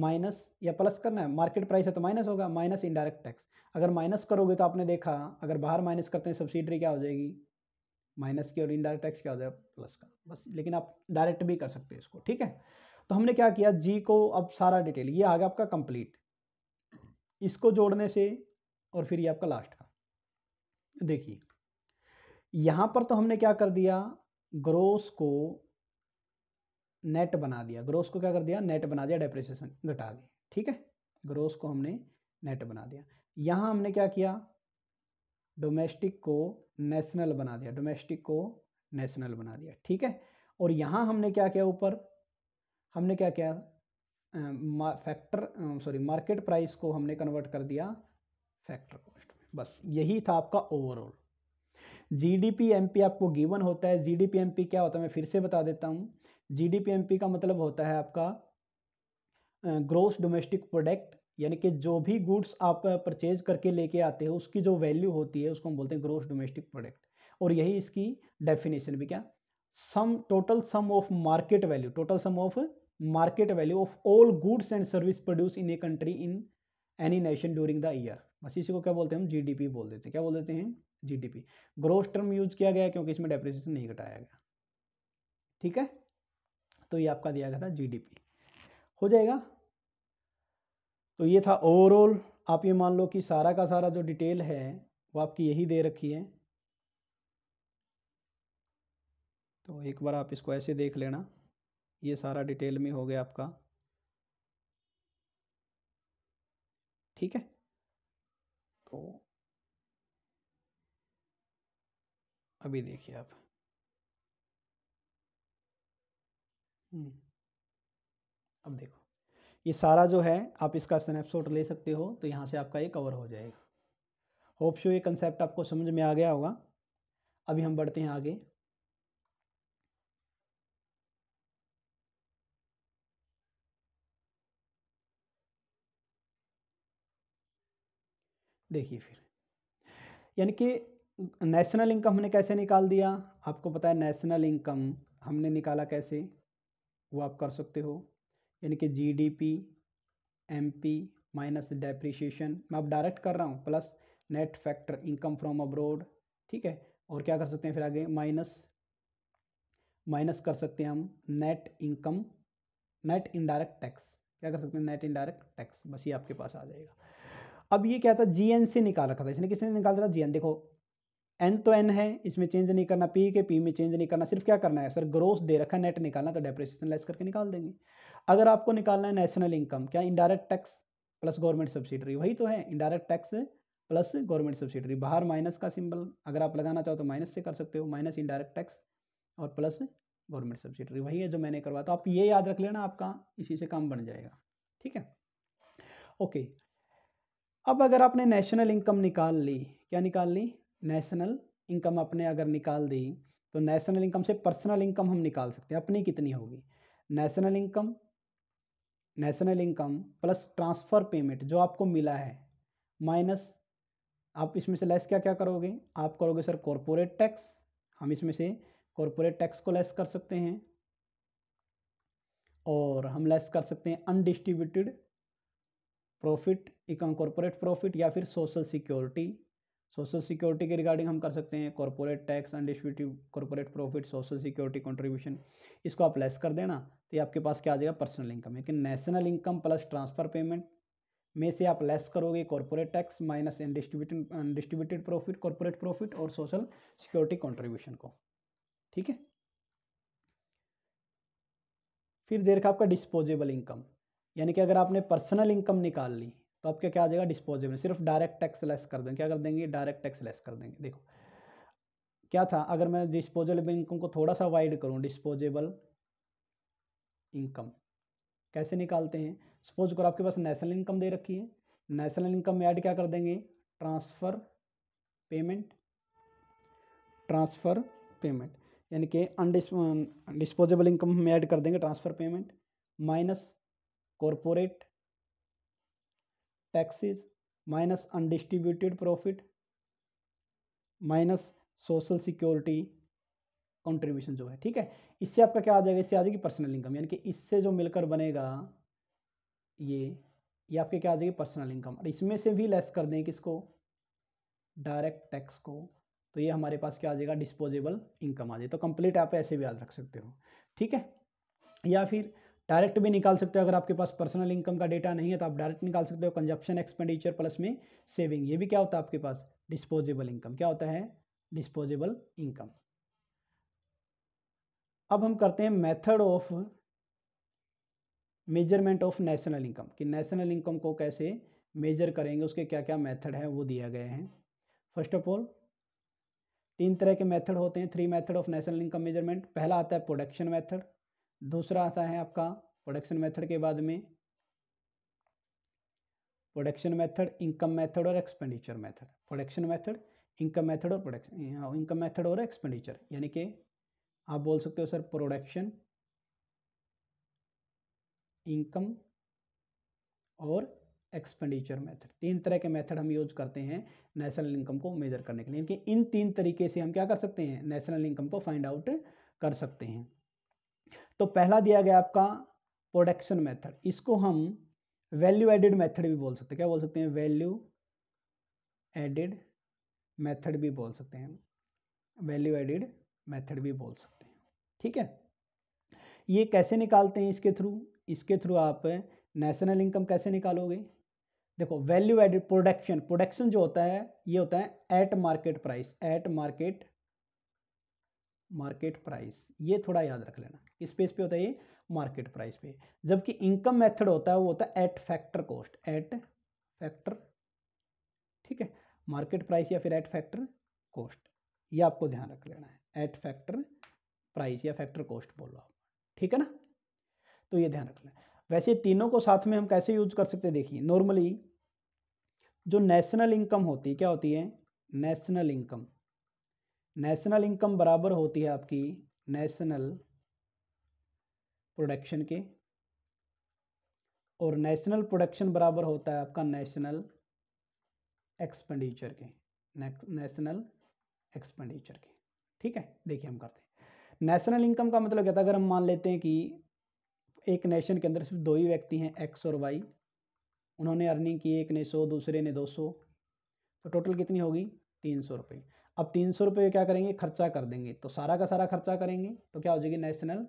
माइनस या प्लस करना है मार्केट प्राइस है तो माइनस होगा माइनस इनडायरेक्ट टैक्स अगर माइनस करोगे तो आपने देखा अगर बाहर माइनस करते हैं सब्सिडरी क्या हो जाएगी माइनस की और इनडायरेक्ट टैक्स क्या हो जाएगा प्लस का बस लेकिन आप डायरेक्ट भी कर सकते हो इसको ठीक है तो हमने क्या किया जी को अब सारा डिटेल ये आ गया आपका कंप्लीट इसको जोड़ने से और फिर ये आपका लास्ट का देखिए यहां पर तो हमने क्या कर दिया ग्रोस को नेट बना दिया ग्रोस को क्या कर दिया नेट बना दिया डेप्रिसिएशन घटा गए ठीक है ग्रोस को हमने नेट बना दिया यहां हमने क्या किया डोमेस्टिक को नेशनल बना दिया डोमेस्टिक को नेशनल बना दिया ठीक है और यहां हमने क्या किया ऊपर हमने क्या किया फैक्टर सॉरी मार्केट प्राइस को हमने कन्वर्ट कर दिया फैक्टर कॉस्ट में बस यही था आपका ओवरऑल जीडीपी एमपी आपको गिवन होता है जीडीपी एमपी क्या होता है मैं फिर से बता देता हूँ जीडीपी एमपी का मतलब होता है आपका ग्रोस डोमेस्टिक प्रोडक्ट यानी कि जो भी गुड्स आप परचेज करके लेके आते हो उसकी जो वैल्यू होती है उसको हम बोलते हैं ग्रोस डोमेस्टिक प्रोडक्ट और यही इसकी डेफिनेशन भी क्या sum total sum of market value total sum of market value of all goods and service produce in a country in any nation during the year बस इसी को क्या बोलते हैं हम जीडीपी बोल देते हैं क्या बोल देते हैं जीडीपी ग्रोस टर्म यूज किया गया क्योंकि इसमें डेप्रिसिएशन नहीं घटाया गया ठीक है तो ये आपका दिया गया था जीडीपी हो जाएगा तो ये था ओवरऑल आप ये मान लो कि सारा का सारा जो डिटेल है वो आपकी यही दे रखी है तो एक बार आप इसको ऐसे देख लेना ये सारा डिटेल में हो गया आपका ठीक है तो अभी देखिए आप हम्म। अब देखो ये सारा जो है आप इसका स्नैपशॉट ले सकते हो तो यहाँ से आपका ये कवर हो जाएगा होप शो ये कंसेप्ट आपको समझ में आ गया होगा अभी हम बढ़ते हैं आगे देखिए फिर यानी कि नेशनल इनकम हमने कैसे निकाल दिया आपको पता है नेशनल इनकम हमने निकाला कैसे वो आप कर सकते हो यानी कि G D P M P minus depreciation मैं आप डायरेक्ट कर रहा हूँ plus net factor income from abroad ठीक है और क्या कर सकते हैं फिर आगे माइनस माइनस कर सकते हैं हम net income net indirect tax क्या कर सकते हैं नेट इनडायरेक्ट टैक्स बस ये आपके पास आ जाएगा अब ये क्या था जी एन से निकाल रखा था इसने किसने निकाल था जी एन देखो एन तो एन है इसमें चेंज नहीं करना पी के पी में चेंज नहीं करना सिर्फ क्या करना है सर ग्रोस दे रखा नेट निकालना तो डेप्रेशन लेस करके निकाल देंगे अगर आपको निकालना है नेशनल इनकम क्या indirect tax plus government subsidiary वही तो है indirect tax plus government subsidiary बाहर माइनस का सिंबल अगर आप लगाना चाहो तो माइनस से कर सकते हो माइनस इनडायरेक्ट टैक्स और प्लस गवर्नमेंट सब्सिडरी वही है जो मैंने करवाया तो आप ये याद रख लेना आपका इसी से काम बन जाएगा ठीक है ओके अब अगर आपने नेशनल इनकम निकाल ली क्या निकाल ली नेशनल इनकम आपने अगर निकाल दी तो नेशनल इनकम से पर्सनल इनकम हम निकाल सकते हैं अपनी कितनी होगी national income national income plus transfer payment जो आपको मिला है माइनस आप इसमें से लेस क्या क्या करोगे आप करोगे सर कॉरपोरेट टैक्स हम इसमें से कॉरपोरेट टैक्स को लेस कर सकते हैं और हम लेस कर सकते हैं undistributed profit income corporate profit या फिर सोशल सिक्योरिटी सोशल सिक्योरिटी के रिगार्डिंग हम कर सकते हैं corporate tax and distributive corporate profit social security contribution इसको आप लेस कर देना तो ये आपके पास क्या आ जाएगा पर्सनल इनकम लेकिन national income plus transfer payment में से आप लेस करोगे corporate tax minus distributed distributed profit corporate profit और सोशल सिक्योरिटी कॉन्ट्रीब्यूशन को ठीक है फिर देखा आपका डिस्पोजेबल इनकम यानी कि अगर आपने पर्सनल इनकम निकाल ली तो आपका क्या आ जाएगा डिस्पोजेबल सिर्फ डायरेक्ट टैक्स लेस कर देंगे क्या कर देंगे डायरेक्ट टैक्स लेस कर देंगे देखो क्या था अगर मैं डिस्पोजेबल इनकम को थोड़ा सा वाइड करूँ डिस्पोजेबल इनकम कैसे निकालते हैं सपोज करो आपके पास नेशनल इनकम दे रखी है नेशनल इनकम में ऐड क्या कर देंगे ट्रांसफ़र पेमेंट ट्रांसफ़र पेमेंट यानी कि अनडिस्पोजेबल इनकम में ऐड कर देंगे transfer payment minus corporate taxes minus undistributed profit minus social security contribution जो है ठीक है इससे आपका क्या आ जाएगा इससे आ जाएगी पर्सनल इनकम यानी कि इससे जो मिलकर बनेगा ये ये आपके क्या आ जाएगी पर्सनल इनकम और इसमें से भी लेस कर दें किसको डायरेक्ट टैक्स को तो ये हमारे पास क्या आ जाएगा डिस्पोजेबल इनकम आ जाएगी तो कंप्लीट आप ऐसे भी याद रख सकते हो ठीक है या फिर डायरेक्ट भी निकाल सकते हो अगर आपके पास पर्सनल इनकम का डेटा नहीं है तो आप डायरेक्ट निकाल सकते हो कंजप्शन एक्सपेंडिचर प्लस में सेविंग ये भी क्या होता है आपके पास डिस्पोजेबल इनकम क्या होता है डिस्पोजेबल इनकम अब हम करते हैं method of measurement of national income कि नेशनल इनकम को कैसे मेजर करेंगे उसके क्या क्या मेथड हैं वो दिया गया है फर्स्ट ऑफ ऑल तीन तरह के मेथड होते हैं three method of national income measurement पहला आता है प्रोडक्शन मेथड दूसरा आता है आपका प्रोडक्शन मेथड के बाद में प्रोडक्शन मेथड इनकम मेथड और expenditure method production method income method और प्रोडक्शन इनकम मेथड और एक्सपेंडिचर यानी कि आप बोल सकते हो सर प्रोडक्शन इनकम और एक्सपेंडिचर मेथड तीन तरह के मेथड हम यूज करते हैं नेशनल इनकम को मेजर करने के लिए इनके इन तीन तरीके से हम क्या कर सकते हैं नेशनल इनकम को फाइंड आउट कर सकते हैं तो पहला दिया गया आपका प्रोडक्शन मेथड इसको हम वैल्यू एडिड मेथड भी बोल सकते हैं क्या बोल सकते हैं वैल्यू एडिड मेथड भी बोल सकते हैं वैल्यू एडिड मेथड भी बोल सकते हैं ठीक है ये कैसे निकालते हैं इसके थ्रू इसके थ्रू आप नेशनल इनकम कैसे निकालोगे देखो वैल्यू एडिड प्रोडक्शन प्रोडक्शन जो होता है ये होता है at market price at market market price ये थोड़ा याद रख लेना किस पेज पे होता है ये मार्केट प्राइस पे जबकि इनकम मेथड होता है वो होता है at factor cost at factor ठीक है मार्केट प्राइस या फिर एट फैक्टर कॉस्ट ये आपको ध्यान रख लेना है एट फैक्टर प्राइस या फैक्टर कॉस्ट बोलो आप ठीक है ना तो ये ध्यान रखना लेना वैसे तीनों को साथ में हम कैसे यूज कर सकते हैं देखिए नॉर्मली जो नेशनल इनकम होती है क्या होती है नेशनल इनकम नेशनल इनकम बराबर होती है आपकी नेशनल प्रोडक्शन के और नेशनल प्रोडक्शन बराबर होता है आपका नेशनल एक्सपेंडिचर के नेशनल एक्सपेंडिचर के ठीक है देखिए हम करते हैं नेशनल इनकम का मतलब क्या था अगर हम मान लेते हैं कि एक नेशन के अंदर सिर्फ दो ही व्यक्ति हैं एक्स और वाई उन्होंने अर्निंग की एक ने सौ दूसरे ने दो सौ तो टोटल कितनी होगी तीन सौ रुपये अब तीन सौ रुपये क्या करेंगे खर्चा कर देंगे तो सारा का सारा खर्चा करेंगे तो क्या हो जाएगी नेशनल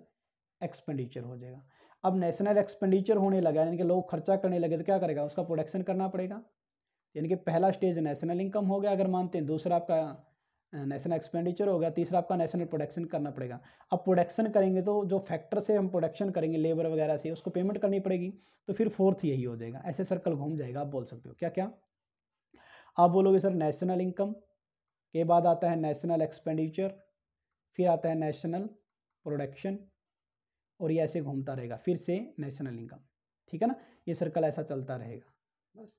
एक्सपेंडिचर हो जाएगा अब नेशनल एक्सपेंडिचर होने लगा यानी कि लोग खर्चा करने लगे तो क्या करेगा उसका प्रोडक्शन करना पड़ेगा यानी कि पहला स्टेज नेशनल इनकम हो गया अगर मानते हैं दूसरा आपका नेशनल एक्सपेंडिचर हो गया तीसरा आपका नेशनल प्रोडक्शन करना पड़ेगा अब प्रोडक्शन करेंगे तो जो फैक्टर से हम प्रोडक्शन करेंगे लेबर वगैरह से उसको पेमेंट करनी पड़ेगी तो फिर फोर्थ यही हो जाएगा ऐसे सर्कल घूम जाएगा आप बोल सकते हो क्या क्या आप बोलोगे सर नेशनल इनकम के बाद आता है नेशनल एक्सपेंडिचर फिर आता है नेशनल प्रोडक्शन और ये ऐसे घूमता रहेगा फिर से नेशनल इनकम ठीक है ना ये सर्कल ऐसा चलता रहेगा बस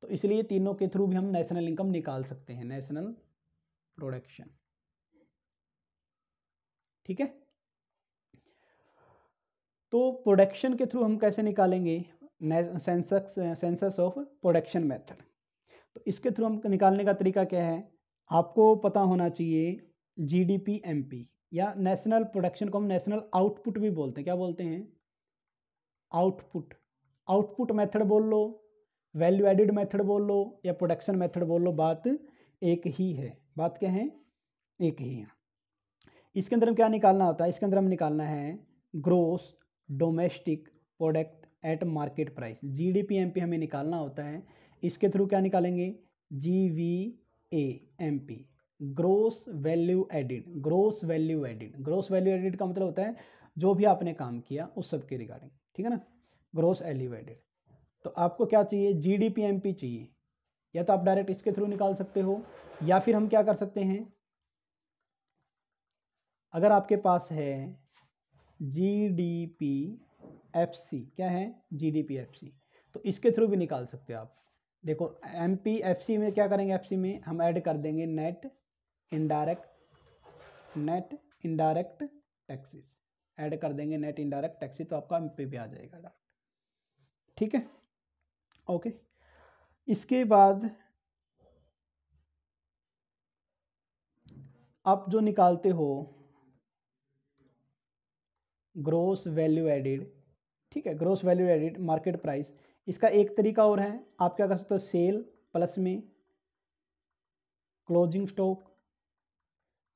तो इसलिए तीनों के थ्रू भी हम नेशनल इनकम निकाल सकते हैं नेशनल प्रोडक्शन ठीक है तो प्रोडक्शन के थ्रू हम कैसे निकालेंगे census census of production method तो इसके थ्रू हम निकालने का तरीका क्या है आपको पता होना चाहिए जीडीपी एमपी या नेशनल प्रोडक्शन को हम नेशनल आउटपुट भी बोलते हैं क्या बोलते हैं आउटपुट आउटपुट मेथड बोल लो वैल्यू एडिड मेथड बोल लो या प्रोडक्शन मेथड बोल लो बात एक ही है बात क्या है एक ही है इसके अंदर हम क्या निकालना होता है इसके अंदर हम निकालना है gross domestic product at market price G D P M P हमें निकालना होता है इसके थ्रू क्या निकालेंगे G V A M P gross value added gross value added gross value added का मतलब होता है जो भी आपने काम किया उस सब के रिगार्डिंग ठीक है ना ग्रोस वैल्यू एडिड तो आपको क्या चाहिए G D P M P चाहिए या तो आप डायरेक्ट इसके थ्रू निकाल सकते हो या फिर हम क्या कर सकते हैं अगर आपके पास है G D P F C क्या है G D P F C तो इसके थ्रू भी निकाल सकते हो आप देखो एम पी एफ सी में क्या करेंगे एफ सी में हम ऐड कर देंगे net indirect net indirect taxes add कर देंगे नेट इनडायरेक्ट टैक्सी तो आपका एम भी आ जाएगा डायरेक्ट ठीक है ओके इसके बाद आप जो निकालते हो ग्रोस वैल्यू एडिड ठीक है gross value added market price इसका एक तरीका और है आप क्या कर सकते हो सेल प्लस में closing stock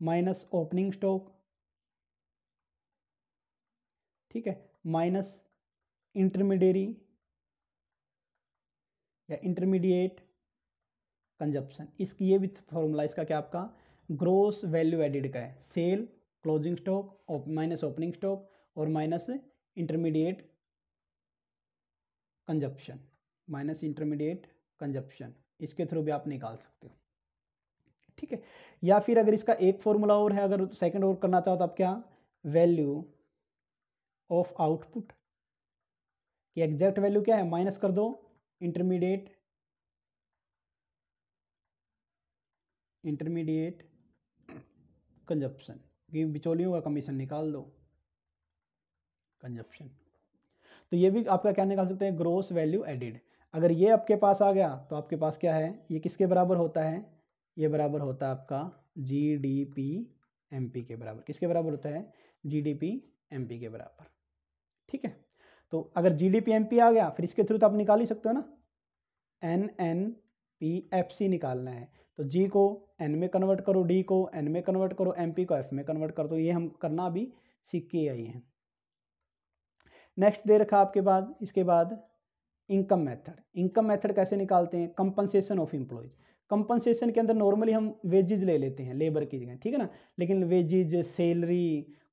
minus opening stock ठीक है माइनस इंटरमीडियरी या इंटरमीडिएट कंजप्शन इसकी ये भी फॉर्मूला इसका क्या आपका ग्रोस वैल्यू एडिड का है sale closing stock minus opening stock और minus intermediate consumption minus intermediate consumption इसके थ्रू भी आप निकाल सकते हो ठीक है या फिर अगर इसका एक फॉर्मूला और है अगर सेकंड और करना चाहो तो आप क्या वैल्यू ऑफ आउटपुट कि एग्जैक्ट वैल्यू क्या है माइनस कर दो इंटरमीडिएट इंटरमीडिएट कंजप्शन कि बिचौलियों का कमीशन निकाल दो कंजप्शन तो ये भी आपका क्या निकाल सकते हैं ग्रोस वैल्यू एडिड अगर ये आपके पास आ गया तो आपके पास क्या है ये किसके बराबर होता है ये बराबर होता है आपका G D P M P के बराबर किसके बराबर होता है G D P M P के बराबर ठीक है तो अगर G D P M P आ गया फिर इसके थ्रू तो आप निकाल ही सकते हो ना N N P F C निकालना है तो जी को एन में कन्वर्ट करो डी को एन में कन्वर्ट करो एम पी को एफ में कन्वर्ट कर दो ये हम करना अभी सीख के आई हैं नेक्स्ट दे रखा आपके बाद इसके बाद इनकम मेथड इनकम मेथड कैसे निकालते हैं कंपनसेशन ऑफ एम्प्लॉयज़ कंपनसेशन के अंदर नॉर्मली हम वेजेज ले लेते हैं लेबर की जगह ठीक है ना लेकिन वेजेज सैलरी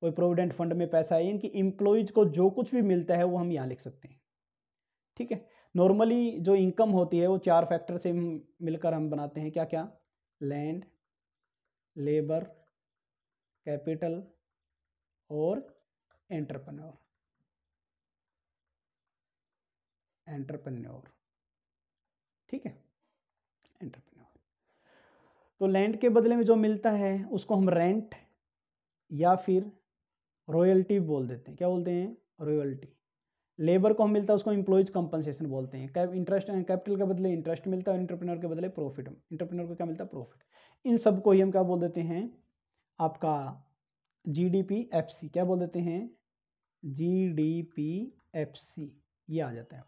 कोई प्रोविडेंट फंड में पैसा है इनकी इम्प्लॉयज को जो कुछ भी मिलता है वो हम यहाँ लिख सकते हैं ठीक है नॉर्मली जो इनकम होती है वो चार फैक्टर से मिलकर हम बनाते हैं क्या क्या लैंड लेबर कैपिटल और एंटरप्रेन्योर एंटरप्रेन्योर ठीक है एंटरप्रेन तो लैंड के बदले में जो मिलता है उसको हम रेंट या फिर रॉयल्टी बोल देते हैं क्या बोलते हैं रॉयल्टी लेबर को हम मिलता है उसको एम्प्लॉयज कंपनसेशन बोलते हैं कैप इंटरेस्ट कैपिटल के बदले इंटरेस्ट मिलता है इंटरप्रीनर के बदले प्रॉफिट इंटरप्रेनर को क्या मिलता है प्रॉफिट इन सब को ही हम क्या बोल देते हैं आपका G D P F C क्या बोल देते हैं G D P F C ये आ जाता है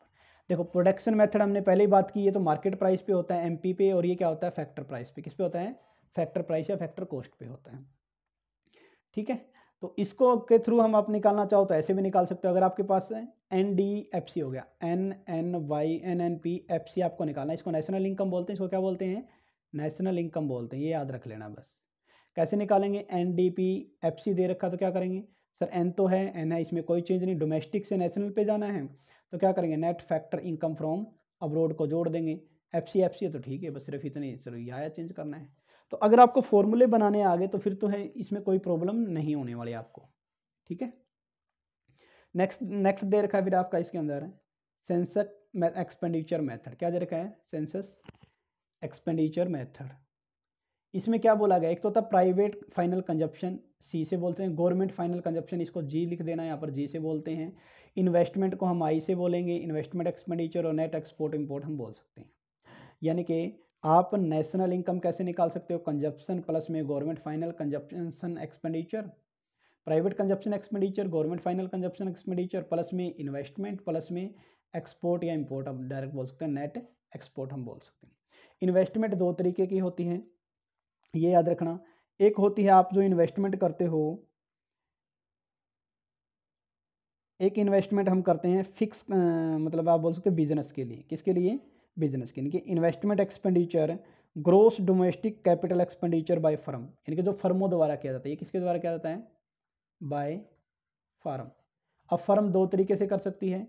देखो प्रोडक्शन मेथड हमने पहले ही बात की ये तो मार्केट प्राइस पे होता है एम पे और ये क्या होता है फैक्टर प्राइस पे किस पे होता है फैक्टर प्राइस या फैक्टर कॉस्ट पे होता है ठीक है तो इसको के थ्रू हम आप निकालना चाहो तो ऐसे भी निकाल सकते हो अगर आपके पास एन डी एफ सी हो गया N N Y N N P F C आपको निकालना है इसको नेशनल इनकम बोलते हैं इसको क्या बोलते हैं नेशनल इनकम बोलते हैं ये याद रख लेना बस कैसे निकालेंगे N D P F C दे रखा तो क्या करेंगे सर एन तो है एन है इसमें कोई चेंज नहीं डोमेस्टिक से नेशनल पे जाना है तो क्या करेंगे net factor income from abroad को जोड़ देंगे एफ सी एफ सी है तो ठीक है बस सिर्फ इतनी चलो ये आया चेंज करना है तो अगर आपको फॉर्मूले बनाने आ गए तो फिर तो है इसमें कोई प्रॉब्लम नहीं होने वाली आपको ठीक है नेक्स्ट नेक्स्ट दे रखा है फिर आपका इसके अंदर सेंसक सेंसस एक्सपेंडिचर मैथड क्या दे रखा है सेंसस एक्सपेंडिचर मैथड इसमें क्या बोला गया एक तो था प्राइवेट फाइनल कंजप्शन सी से बोलते हैं गवर्नमेंट फाइनल कंजप्शन इसको जी लिख देना है यहाँ पर जी से बोलते हैं इन्वेस्टमेंट को हम आई से बोलेंगे इन्वेस्टमेंट एक्सपेंडिचर और नेट एक्सपोर्ट इम्पोर्ट हम बोल सकते हैं यानी कि आप नेशनल इनकम कैसे निकाल सकते हो कंजप्शन प्लस में government final consumption expenditure private consumption expenditure government final consumption expenditure plus में इन्वेस्टमेंट प्लस में एक्सपोर्ट या इम्पोर्ट आप डायरेक्ट बोल सकते हैं नेट एक्सपोर्ट हम बोल सकते हैं इन्वेस्टमेंट दो तरीके की होती हैं ये याद रखना एक होती है आप जो इन्वेस्टमेंट करते हो एक इन्वेस्टमेंट हम करते हैं फिक्स मतलब आप बोल सकते हैं बिजनेस के लिए किसके लिए बिजनेस के लिए investment expenditure gross domestic capital expenditure by firm यानी कि जो फर्मों द्वारा किया जाता है ये किसके द्वारा किया जाता है बाय फर्म अब फर्म दो तरीके से कर सकती है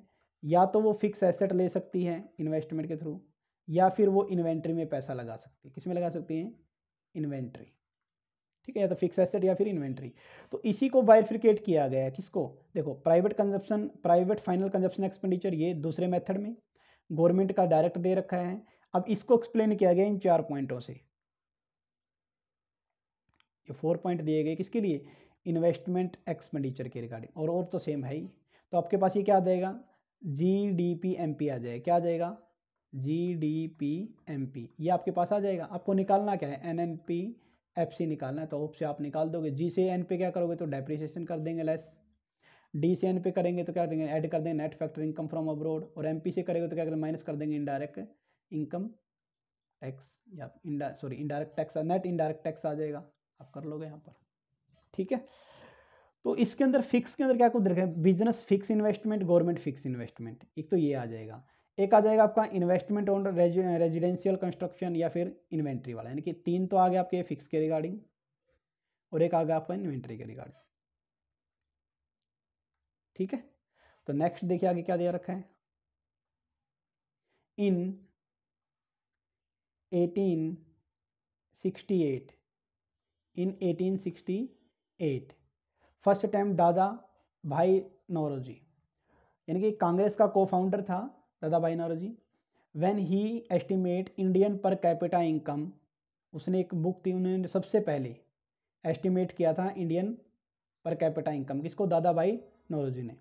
या तो वो फिक्स एसेट ले सकती है इन्वेस्टमेंट के थ्रू या फिर वो इन्वेंट्री में पैसा लगा सकती है किस में लगा सकती हैं इन्वेंट्री ठीक है या तो फिक्स एसेट या फिर इन्वेंट्री तो इसी को बायफ्रिकेट किया गया है किसको देखो private consumption private final consumption expenditure ये दूसरे मेथड में गवर्नमेंट का डायरेक्ट दे रखा है अब इसको एक्सप्लेन किया गया इन चार पॉइंटों से ये फोर पॉइंट दिए गए किसके लिए इन्वेस्टमेंट एक्सपेंडिचर के रिगार्डिंग और और तो सेम है ही तो आपके पास ये क्या आ जाएगा G D P M P आ जाएगा क्या आ जाएगा G D P M P ये आपके पास आ जाएगा आपको निकालना क्या है N N P F C निकालना है तो ऑफ से आप निकाल दोगे जी से एन पे क्या करोगे तो डेप्रिसिएशन कर देंगे लेस डी से एन पे करेंगे तो क्या देंगे ऐड कर देंगे net factor income from abroad और एम पी से करेंगे तो क्या करेंगे माइनस कर देंगे इनडायरेक्ट इनकम टैक्स या sorry indirect tax net indirect tax आ जाएगा आप कर लोगे यहाँ पर ठीक है तो इसके अंदर फिक्स के अंदर क्या कुछ देखें business fixed investment government fixed investment एक तो ये आ जाएगा एक आ जाएगा आपका इन्वेस्टमेंट ऑन रेजिडेंशियल कंस्ट्रक्शन या फिर इन्वेंट्री वाला यानी कि तीन तो आ गया आपके फिक्स के रिगार्डिंग और एक आ गया आपका इन्वेंट्री के रिगार्डिंग ठीक है तो नेक्स्ट देखिए आगे क्या दिया रखा है इन 1868 इन 1868 फर्स्ट टाइम दादा भाई नौरोजी यानी कि कांग्रेस का को फाउंडर था दादा भाई जी वैन ही estimate Indian per capita income उसने एक बुक थी उन्होंने सबसे पहले एस्टिमेट किया था इंडियन पर कैपिटा इनकम किसको दादा भाई नौरोजी ने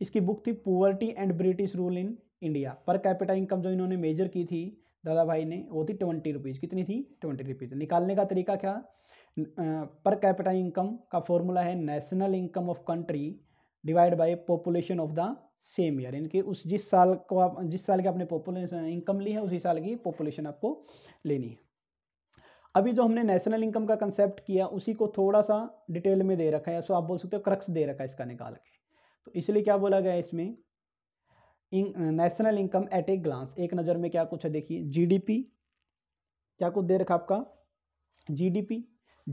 इसकी बुक थी poverty and British rule in India per capita income जो इन्होंने मेजर की थी दादा भाई ने वो थी ट्वेंटी रुपीज़ कितनी थी ट्वेंटी रुपीज़ निकालने का तरीका क्या पर कैपिटा इनकम का फॉर्मूला है national income of country divide by population of the same year यानी कि उस जिस साल को आप जिस साल की आपने पॉपुलेशन इनकम ली है उसी साल की पॉपुलेशन आपको लेनी है अभी जो हमने नेशनल इनकम का कंसेप्ट किया उसी को थोड़ा सा डिटेल में दे रखा है सो आप बोल सकते हो क्रक्स दे रखा है इसका निकाल के तो इसलिए क्या बोला गया इसमें national income at a glance एक नज़र में क्या कुछ है देखिए जीडीपी क्या कुछ दे रखा आपका जीडीपी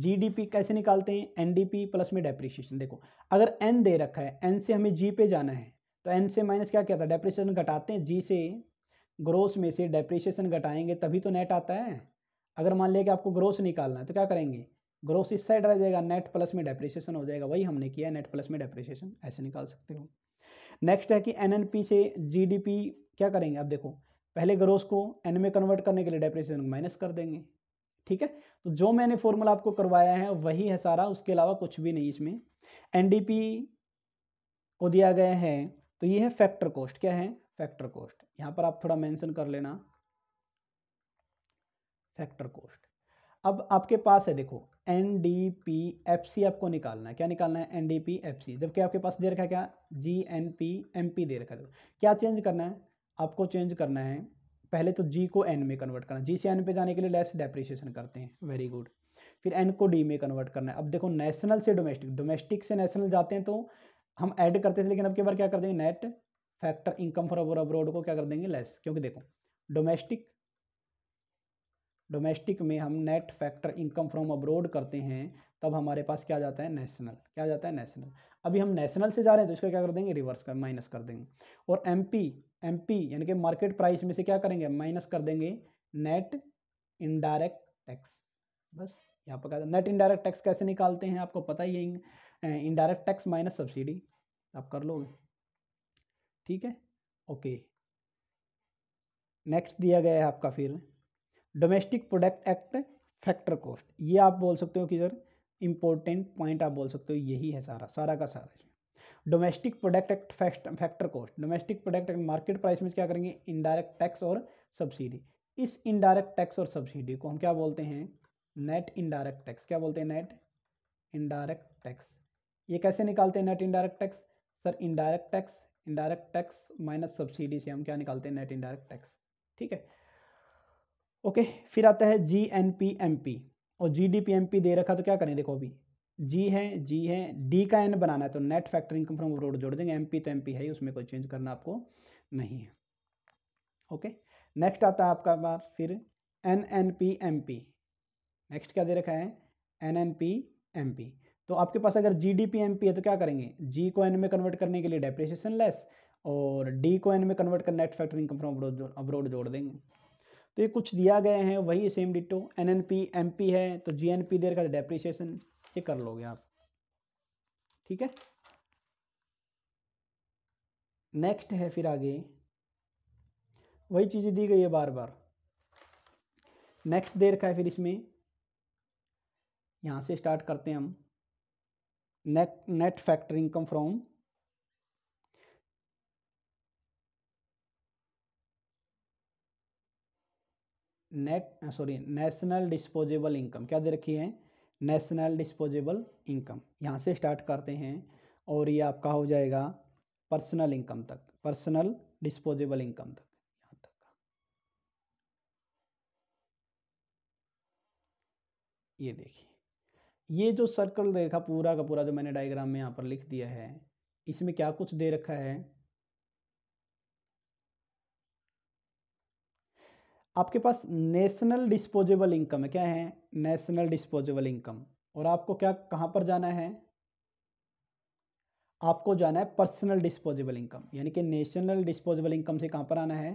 जीडीपी कैसे निकालते हैं एनडीपी प्लस में डेप्रीशिएशन देखो अगर एन दे रखा है एन से हमें जी पे जाना है तो एन से माइनस क्या क्या था डेप्रिसिएशन घटाते हैं जी से ग्रोस में से डेप्रिसिएशन घटाएंगे तभी तो नेट आता है अगर मान लिया कि आपको ग्रोस निकालना है तो क्या करेंगे ग्रोस इस साइड रह जाएगा नेट प्लस में डेप्रिसिएशन हो जाएगा वही हमने किया नेट प्लस में डेप्रिसिएशन ऐसे निकाल सकते हो नेक्स्ट है कि एन से जी क्या करेंगे आप देखो पहले ग्रोस को एन में कन्वर्ट करने के लिए डेप्रिसिएशन माइनस कर देंगे ठीक है तो जो मैंने फॉर्मूला आपको करवाया है वही है सारा उसके अलावा कुछ भी नहीं इसमें एन को दिया गया है तो ये है फैक्टर कॉस्ट क्या है फैक्टर कॉस्ट यहाँ पर आप थोड़ा मेंशन कर लेना फैक्टर कॉस्ट अब आपके पास है देखो N D P F C आपको निकालना है क्या निकालना है N D P F C जबकि आपके पास दे रखा है क्या G N P M P दे रखा है क्या चेंज करना है आपको चेंज करना है पहले तो जी को एन में कन्वर्ट करना जी से एन पे जाने के लिए लेस डेप्रिसिएशन करते हैं वेरी गुड फिर एन को डी में कन्वर्ट करना है अब देखो नेशनल से डोमेस्टिक डोमेस्टिक से नेशनल जाते हैं तो हम ऐड करते थे लेकिन अब के बार क्या कर देंगे net factor income for over abroad को क्या कर देंगे लेस क्योंकि देखो डोमेस्टिक डोमेस्टिक में हम net factor income from abroad करते हैं तब हमारे पास क्या जाता है नेशनल क्या जाता है नेशनल अभी हम नेशनल से जा रहे हैं तो इसका क्या कर देंगे रिवर्स कर माइनस कर देंगे और एम पी एम पी यानी कि मार्केट प्राइस में से क्या करेंगे माइनस कर देंगे नेट इनडायरेक्ट टैक्स बस यहाँ पर नेट इनडायरेक्ट टैक्स कैसे निकालते हैं आपको पता ही है इनडायरेक्ट टैक्स माइनस सब्सिडी आप कर लोगे ठीक है ओके नेक्स्ट दिया गया है आपका फिर domestic product at factor cost ये आप बोल सकते हो कि सर इम्पोर्टेंट पॉइंट आप बोल सकते हो यही है सारा सारा का सारा इसमें domestic product at factor cost domestic product at market price में क्या करेंगे इनडायरेक्ट टैक्स और सब्सिडी इस इनडायरेक्ट टैक्स और सब्सिडी को हम क्या बोलते हैं नेट इनडायरेक्ट टैक्स क्या बोलते हैं नेट इनडायरेक्ट टैक्स ये कैसे निकालते हैं net indirect tax sir indirect tax indirect tax minus subsidy से हम क्या निकालते हैं नेट इनडायरेक्ट टैक्स ठीक है ओके फिर आता है G N P M P और G D P M P दे रखा तो क्या करें देखो अभी जी है जी है डी का एन बनाना है तो net factor income from abroad जोड़ देंगे एम पी तो एम पी है ही उसमें कोई चेंज करना आपको नहीं है ओके नेक्स्ट आता है आपका बार फिर N N P M P next क्या दे रखा है N N P M P तो आपके पास अगर G D P M P है तो क्या करेंगे जी को एन में कन्वर्ट करने के लिए डेप्रिसिएशन लेस और डी को एन में कन्वर्ट कर net factor income from abroad abroad जोड़ देंगे तो ये कुछ दिया गया है वही same ditto N N P M P है तो जी एन पी देर का डेप्रिसिएशन ये कर लोगे आप ठीक है नेक्स्ट है फिर आगे वही चीज़ें दी गई है बार बार नेक्स्ट दे रखा है फिर इसमें यहाँ से स्टार्ट करते हैं हम net net factor uh, income from net sorry national disposable income क्या दे रखी है नेशनल डिस्पोजेबल इनकम यहाँ से स्टार्ट करते हैं और ये आपका हो जाएगा पर्सनल इनकम तक पर्सनल डिस्पोजेबल इनकम तक यहाँ तक ये देखिए ये जो सर्कल देखा पूरा का पूरा जो मैंने डायग्राम में यहाँ पर लिख दिया है इसमें क्या कुछ दे रखा है आपके पास नेशनल डिस्पोजेबल इनकम है क्या है नेशनल डिस्पोजेबल इनकम और आपको क्या कहाँ पर जाना है आपको जाना है पर्सनल डिस्पोजेबल इनकम यानी कि नेशनल डिस्पोजेबल इनकम से कहाँ पर आना है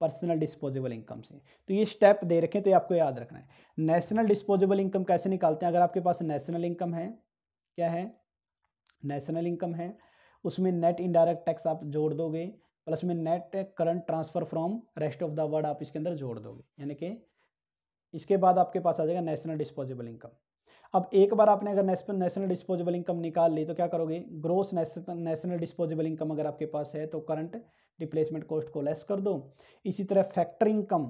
पर्सनल डिस्पोजेबल इनकम से तो ये स्टेप दे रखें तो ये आपको याद रखना है नेशनल डिस्पोजेबल इनकम कैसे निकालते हैं अगर आपके पास नेशनल इनकम है क्या है नेशनल इनकम है उसमें नेट इनडायरेक्ट टैक्स आप जोड़ दोगे प्लस में net current transfer from rest of the world आप इसके अंदर जोड़ दोगे यानी कि इसके बाद आपके पास आ जाएगा नेशनल डिस्पोजेबल इनकम अब एक बार आपने अगर नेशनल डिस्पोजेबल इनकम निकाल ली तो क्या करोगे ग्रोस नेशनल डिस्पोजेबल इनकम अगर आपके पास है तो करंट रिप्लेसमेंट कॉस्ट को लेस कर दो इसी तरह factor income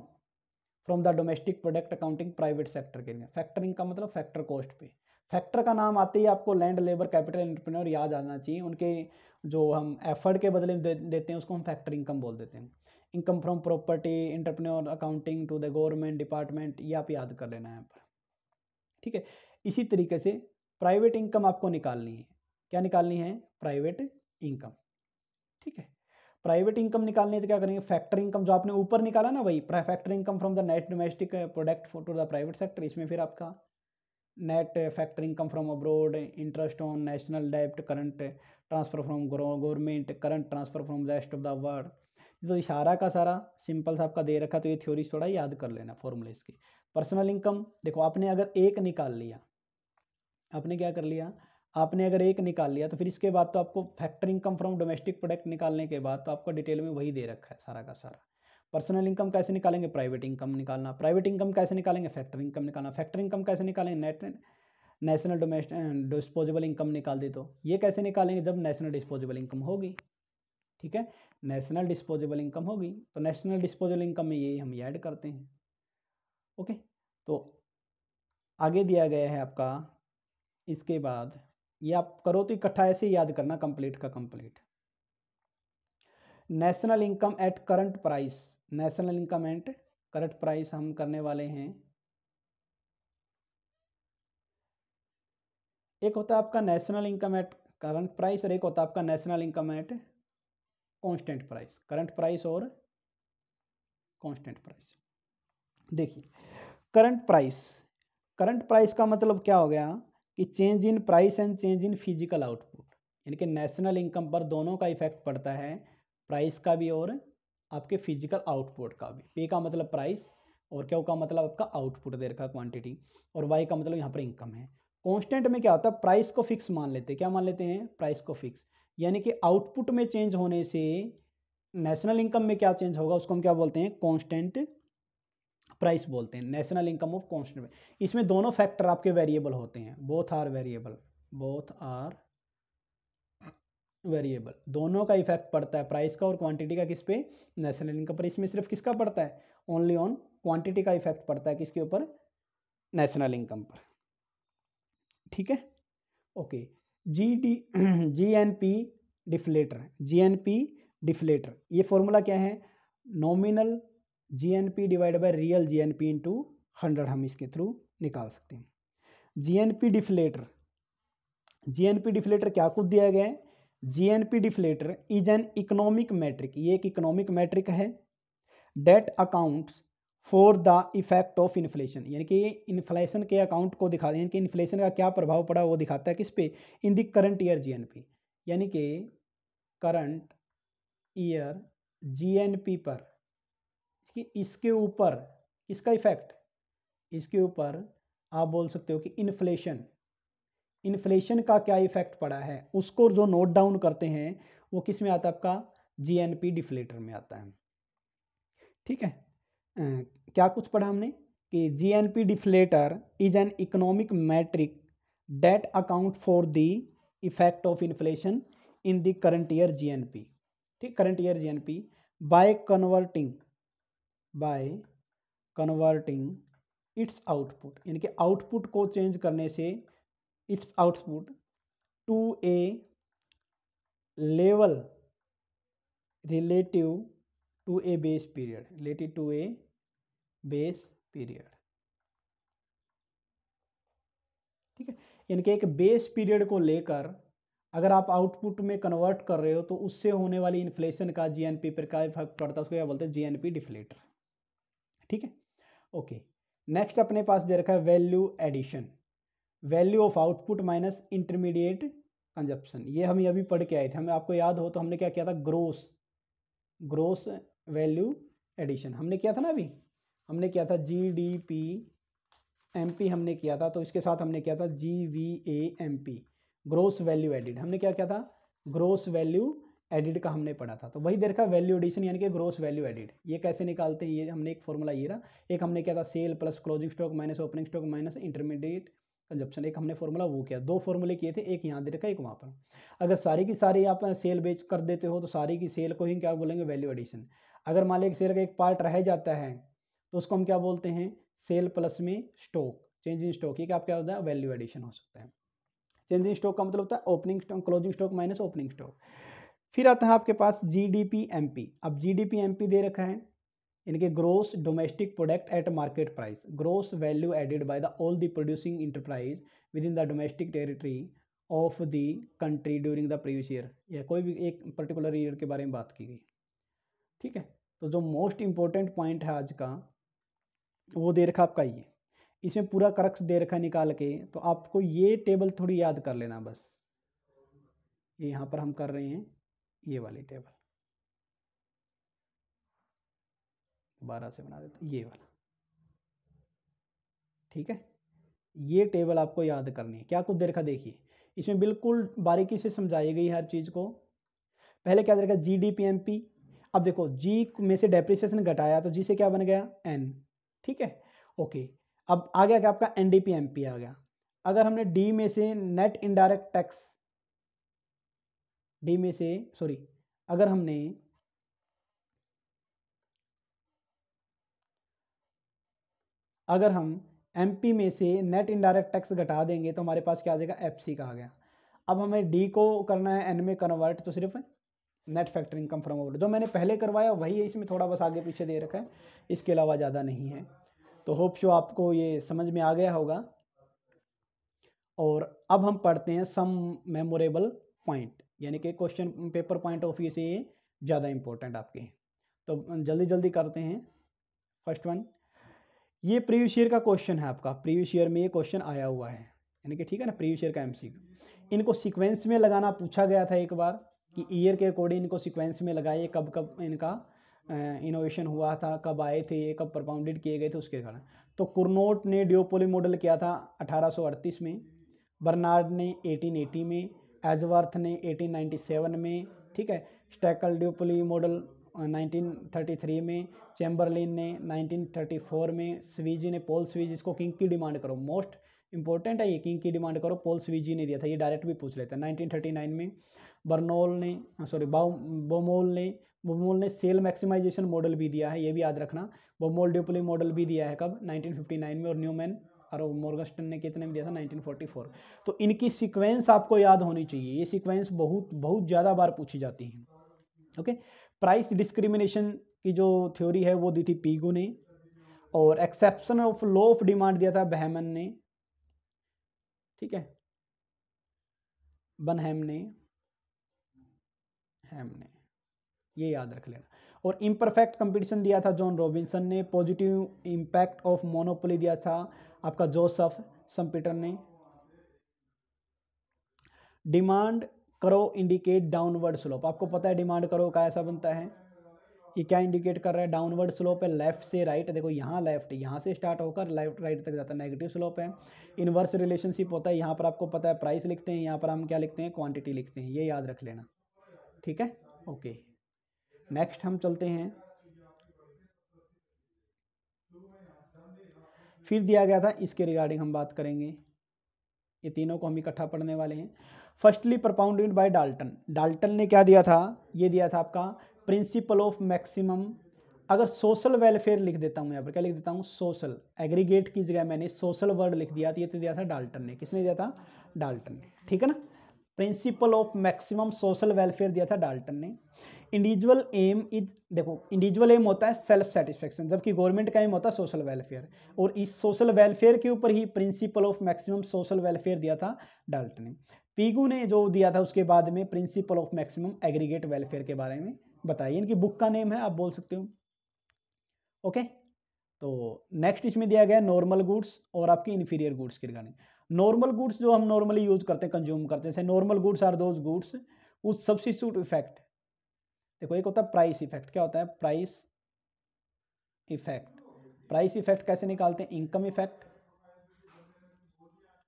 from the domestic product accounting private sector के लिए फैक्टर इनकम मतलब फैक्टर कॉस्ट पे फैक्टर का नाम आते ही आपको लैंड लेबर कैपिटल एंटरप्रेन्योर याद आना चाहिए उनके जो हम एफर्ट के बदले दे, देते हैं उसको हम फैक्टर इनकम बोल देते हैं income from property entrepreneur accounting to the government department ये आप याद कर लेना है यहाँ पर ठीक है इसी तरीके से प्राइवेट इनकम आपको निकालनी है क्या निकालनी है प्राइवेट इनकम ठीक है प्राइवेट इनकम निकालनी है तो क्या करेंगे फैक्टर इनकम जो आपने ऊपर निकाला ना भाई factor income from the net domestic product to the private sector इसमें फिर आपका net factor income from abroad interest on national डेप्ट current transfer from government current transfer from rest of the world तो इशारा का सारा सिंपल सा आपका दे रखा तो ये थ्योरी थोड़ा याद कर लेना फॉर्मूले इसकी पर्सनल इनकम देखो आपने अगर एक निकाल लिया आपने क्या कर लिया आपने अगर एक निकाल लिया तो फिर इसके बाद तो आपको factor income from domestic product निकालने के बाद तो आपको डिटेल में वही दे रखा है सारा का सारा पर्सनल इनकम कैसे निकालेंगे प्राइवेट इनकम निकालना प्राइवेट इनकम कैसे निकालेंगे फैक्टर इनकम निकालना फैक्टर इनकम कैसे निकालेंगे net national domestic disposable income निकाल दे तो ये कैसे निकालेंगे जब नेशनल डिस्पोजेबल इनकम होगी ठीक है नेशनल डिस्पोजेबल इनकम होगी तो नेशनल डिस्पोजेबल इनकम में ये हम ऐड करते हैं ओके तो आगे दिया गया है आपका इसके बाद ये आप करो तो इकट्ठा ऐसे याद करना कंप्लीट का complete national income at current price national income at current price हम करने वाले हैं एक होता है आपका national income at current price और एक होता है आपका national income at constant price current price और कांस्टेंट प्राइस देखिए करंट प्राइस करंट प्राइस का मतलब क्या हो गया कि change in price and change in physical output यानी कि नेशनल इनकम पर दोनों का इफेक्ट पड़ता है प्राइस का भी और आपके फिजिकल आउटपुट का भी पे का मतलब प्राइस और क्यों का मतलब आपका आउटपुट दे रखा क्वांटिटी और वाई का मतलब यहाँ पर इनकम है कॉन्स्टेंट में क्या होता है प्राइस को फिक्स मान लेते हैं क्या मान लेते हैं प्राइस को फिक्स यानी कि आउटपुट में चेंज होने से नेशनल इनकम में क्या चेंज होगा उसको हम क्या बोलते हैं कॉन्स्टेंट प्राइस बोलते हैं नेशनल इनकम ऑफ कॉन्स्टेंट इसमें दोनों फैक्टर आपके वेरिएबल होते हैं both are variable both are variable दोनों का इफेक्ट पड़ता है प्राइस का और क्वांटिटी का किस पे नेशनल इनकम पर इसमें सिर्फ किसका पड़ता है ओनली ऑन क्वांटिटी का इफेक्ट पड़ता है किसके ऊपर नेशनल इनकम पर ठीक है okay G D G N P deflator G N P deflator ये फॉर्मूला क्या है nominal G N P divide by real G N P into hundred हम इसके थ्रू निकाल सकते हैं G N P deflator G N P deflator क्या कुछ दिया गया है G N P deflator is an economic metric ये एक इकोनॉमिक मैट्रिक है that account for the effect of inflation यानी कि ये इन्फ्लेशन के अकाउंट को दिखा यानी कि इन्फ्लेशन का क्या प्रभाव पड़ा वो दिखाता है किस पे in the current year G N P यानी कि current year G N P पर कि इसके ऊपर किसका इफेक्ट इसके ऊपर आप बोल सकते हो कि इन्फ्लेशन इन्फ्लेशन का क्या इफेक्ट पड़ा है उसको जो नोट डाउन करते हैं वो किस में आता है आपका जीएनपी डिफ्लेटर में आता है ठीक है क्या कुछ पढ़ा हमने कि GNP deflator is an economic metric that account for the effect of inflation in the current year GNP ठीक current year GNP by converting by converting its output यानी कि आउटपुट को चेंज करने से its output to a level relative to a base period relative to a base period ठीक है यानी कि एक बेस पीरियड को लेकर अगर आप आउटपुट में कन्वर्ट कर रहे हो तो उससे होने वाली इन्फ्लेशन का जीएनपी पर क्या इफेक्ट पड़ता है उसको क्या बोलते हैं जीएनपी डिफ्लेटर ठीक है ओके नेक्स्ट अपने पास दे रखा है value addition value of output minus intermediate consumption ये हम अभी पढ़ के आए थे हमें आपको याद हो तो हमने क्या किया था ग्रोस ग्रोस वैल्यू एडिशन हमने किया था ना अभी हमने किया था G D P M P हमने किया था तो इसके साथ हमने किया था G V A M P gross value added हमने क्या किया था ग्रोस वैल्यू एडिट का हमने पढ़ा था तो वही देखा वैल्यू एडिशन यानी कि ग्रोस वैल्यू एडिट ये कैसे निकालते हैं ये हमने एक फॉर्मूला ये रहा एक हमने क्या था sale plus closing stock minus opening stock minus intermediate consumption एक हमने फॉर्मूला वो किया दो फॉर्मूले किए थे एक यहाँ दे रखा एक वहाँ पर अगर सारी की सारी आप सेल बेच कर देते हो तो सारी की सेल को ही क्या बोलेंगे वैल्यू एडिशन अगर मान लिया सेल का एक पार्ट रह जाता है तो उसको हम क्या बोलते हैं सेल प्लस में स्टॉक चेंज इन स्टॉक ये क्या क्या होता है वैल्यू एडिशन हो सकता है चेंज इन स्टॉक का मतलब होता है opening stock closing stock minus opening stock फिर आता है आपके पास G D P M P अब G D P M P दे रखा है इनके gross domestic product at market price gross value added by the all the producing enterprise within the domestic territory of the country during the previous year या कोई भी एक particular year के बारे में बात की गई ठीक है तो जो मोस्ट इम्पोर्टेंट पॉइंट है आज का वो दे रखा आपका ये इसमें पूरा करक्स दे रखा निकाल के तो आपको ये टेबल थोड़ी याद कर लेना बस ये यहाँ पर हम कर रहे हैं ये वाली टेबल बारह से बना देते ये वाला ठीक है ये टेबल आपको याद करनी है क्या कुछ देर का देखिए इसमें बिल्कुल बारीकी से समझाई गई हर चीज़ को पहले क्या देखा G D P M P अब देखो जी में से डेप्रिसिएशन घटाया तो जी से क्या बन गया एन ठीक है ओके अब आ गया क्या आपका N D P M P आ गया अगर हमने डी में से नेट इनडायरेक्ट टैक्स डी में से सॉरी अगर हमने अगर हम एमपी में से नेट इनडायरेक्ट टैक्स घटा देंगे तो हमारे पास क्या आ जाएगा एफ सी का आ गया अब हमें डी को करना है एन में कन्वर्ट तो सिर्फ नेट फैक्टर इनकम फ्रॉम ओवर जो मैंने पहले करवाया वही है इसमें थोड़ा बस आगे पीछे दे रखा है इसके अलावा ज़्यादा नहीं है तो होप शो आपको ये समझ में आ गया होगा और अब हम पढ़ते हैं सम मेमोरेबल पॉइंट यानी कि question paper point of view से ये ज़्यादा इंपॉर्टेंट आपके तो जल्दी जल्दी करते हैं फर्स्ट वन ये प्रीवियस ईयर का क्वेश्चन है आपका प्रीवियस ईयर में ये क्वेश्चन आया हुआ है यानी कि ठीक है ना प्रीवियस ईयर का एम इनको सिक्वेंस में लगाना पूछा गया था एक बार कि ईयर के अकॉर्डिंग इनको सिक्वेंस में लगाइए कब कब इनका इनोवेशन हुआ था कब आए थे ये कब प्रपाउंडेड किए गए थे उसके कारण तो कुरनोट ने ड्योपोली मॉडल किया था 1838 में बर्नार्ड ने 1880 में एजवर्थ ने 1897 में ठीक है स्टैकल ड्यूपली मॉडल 1933 में चैम्बरलिन ने 1934 में स्वीजी ने पोल स्वीज इसको किंग की डिमांड करो मोस्ट इंपॉर्टेंट है ये किंग की डिमांड करो पोल स्वीजी ने दिया था ये डायरेक्ट भी पूछ लेते हैं नाइनटीन में बर्नोल ने सॉरी बोमोल ने बोमोल ने सेल मैक्सिमाइजेशन मॉडल भी दिया है ये भी याद रखना बोमोल ड्यूपली मॉडल भी दिया है कब 1959 में और न्यूमैन और मोर्गस्टन ने कितने में दिया था 1944 तो इनकी सीक्वेंस आपको याद होनी चाहिए ये सीक्वेंस बहुत बहुत ज़्यादा बार पूछी जाती है ओके प्राइस डिस्क्रिमिनेशन की जो थ्योरी है वो दी थी पीगो ने और exception of law of demand दिया था बहमन ने ठीक है बनहम ने हैम ने ये याद रख लेना और इम्परफेक्ट कंपटीशन दिया था जॉन रॉबिन्सन ने पॉजिटिव इम्पैक्ट ऑफ मोनोपोली दिया था आपका जोसफ संपीटन ने डिमांड करो इंडिकेट डाउनवर्ड स्लोप आपको पता है डिमांड करो का ऐसा बनता है ये क्या इंडिकेट कर रहा है डाउनवर्ड स्लोप है लेफ्ट से राइट देखो यहाँ लेफ्ट यहाँ से स्टार्ट होकर लेफ्ट राइट तक जाता है नेगेटिव स्लोप है इनवर्स रिलेशनशिप होता है यहाँ पर आपको पता है प्राइस लिखते हैं यहाँ पर हम क्या लिखते हैं क्वांटिटी लिखते हैं ये याद रख लेना ठीक है ओके नेक्स्ट हम चलते हैं फिर दिया गया था इसके रिगार्डिंग हम बात करेंगे ये तीनों को हम इकट्ठा पढ़ने वाले हैं firstly propounded by Dalton Dalton ने क्या दिया था ये दिया था आपका प्रिंसिपल ऑफ मैक्सिमम अगर सोशल वेलफेयर लिख देता हूँ यहाँ पर क्या लिख देता हूँ सोशल एग्रीगेट की जगह मैंने सोशल वर्ड लिख दिया था ये तो दिया था डाल्टन ने किसने दिया था डाल्टन ने ठीक है ना principle of maximum social welfare दिया था डाल्टन ने इंडिविजुअल एम इज देखो इंडिविजुअल एम होता है सेल्फ सेटिस्फेक्शन जबकि गवर्नमेंट का एम होता है सोशल वेलफेयर और इस सोशल वेलफेयर के ऊपर ही principle of maximum social welfare दिया था डाल्ट ने पीगू ने जो दिया था उसके बाद में principle of maximum aggregate welfare के बारे में बताइए इनकी बुक का नेम है आप बोल सकते हो ओके तो नेक्स्ट इसमें दिया गया नॉर्मल गुड्स और आपकी इन्फीरियर गुड्स की रिगार्डिंग नॉर्मल गुड्स जो हम नॉर्मली यूज करते हैं कंज्यूम करते हैं normal goods are those goods उस सब्सिट्यूट इफेक्ट देखो एक होता है प्राइस इफेक्ट क्या होता है प्राइस इफेक्ट प्राइस इफेक्ट कैसे निकालते हैं income effect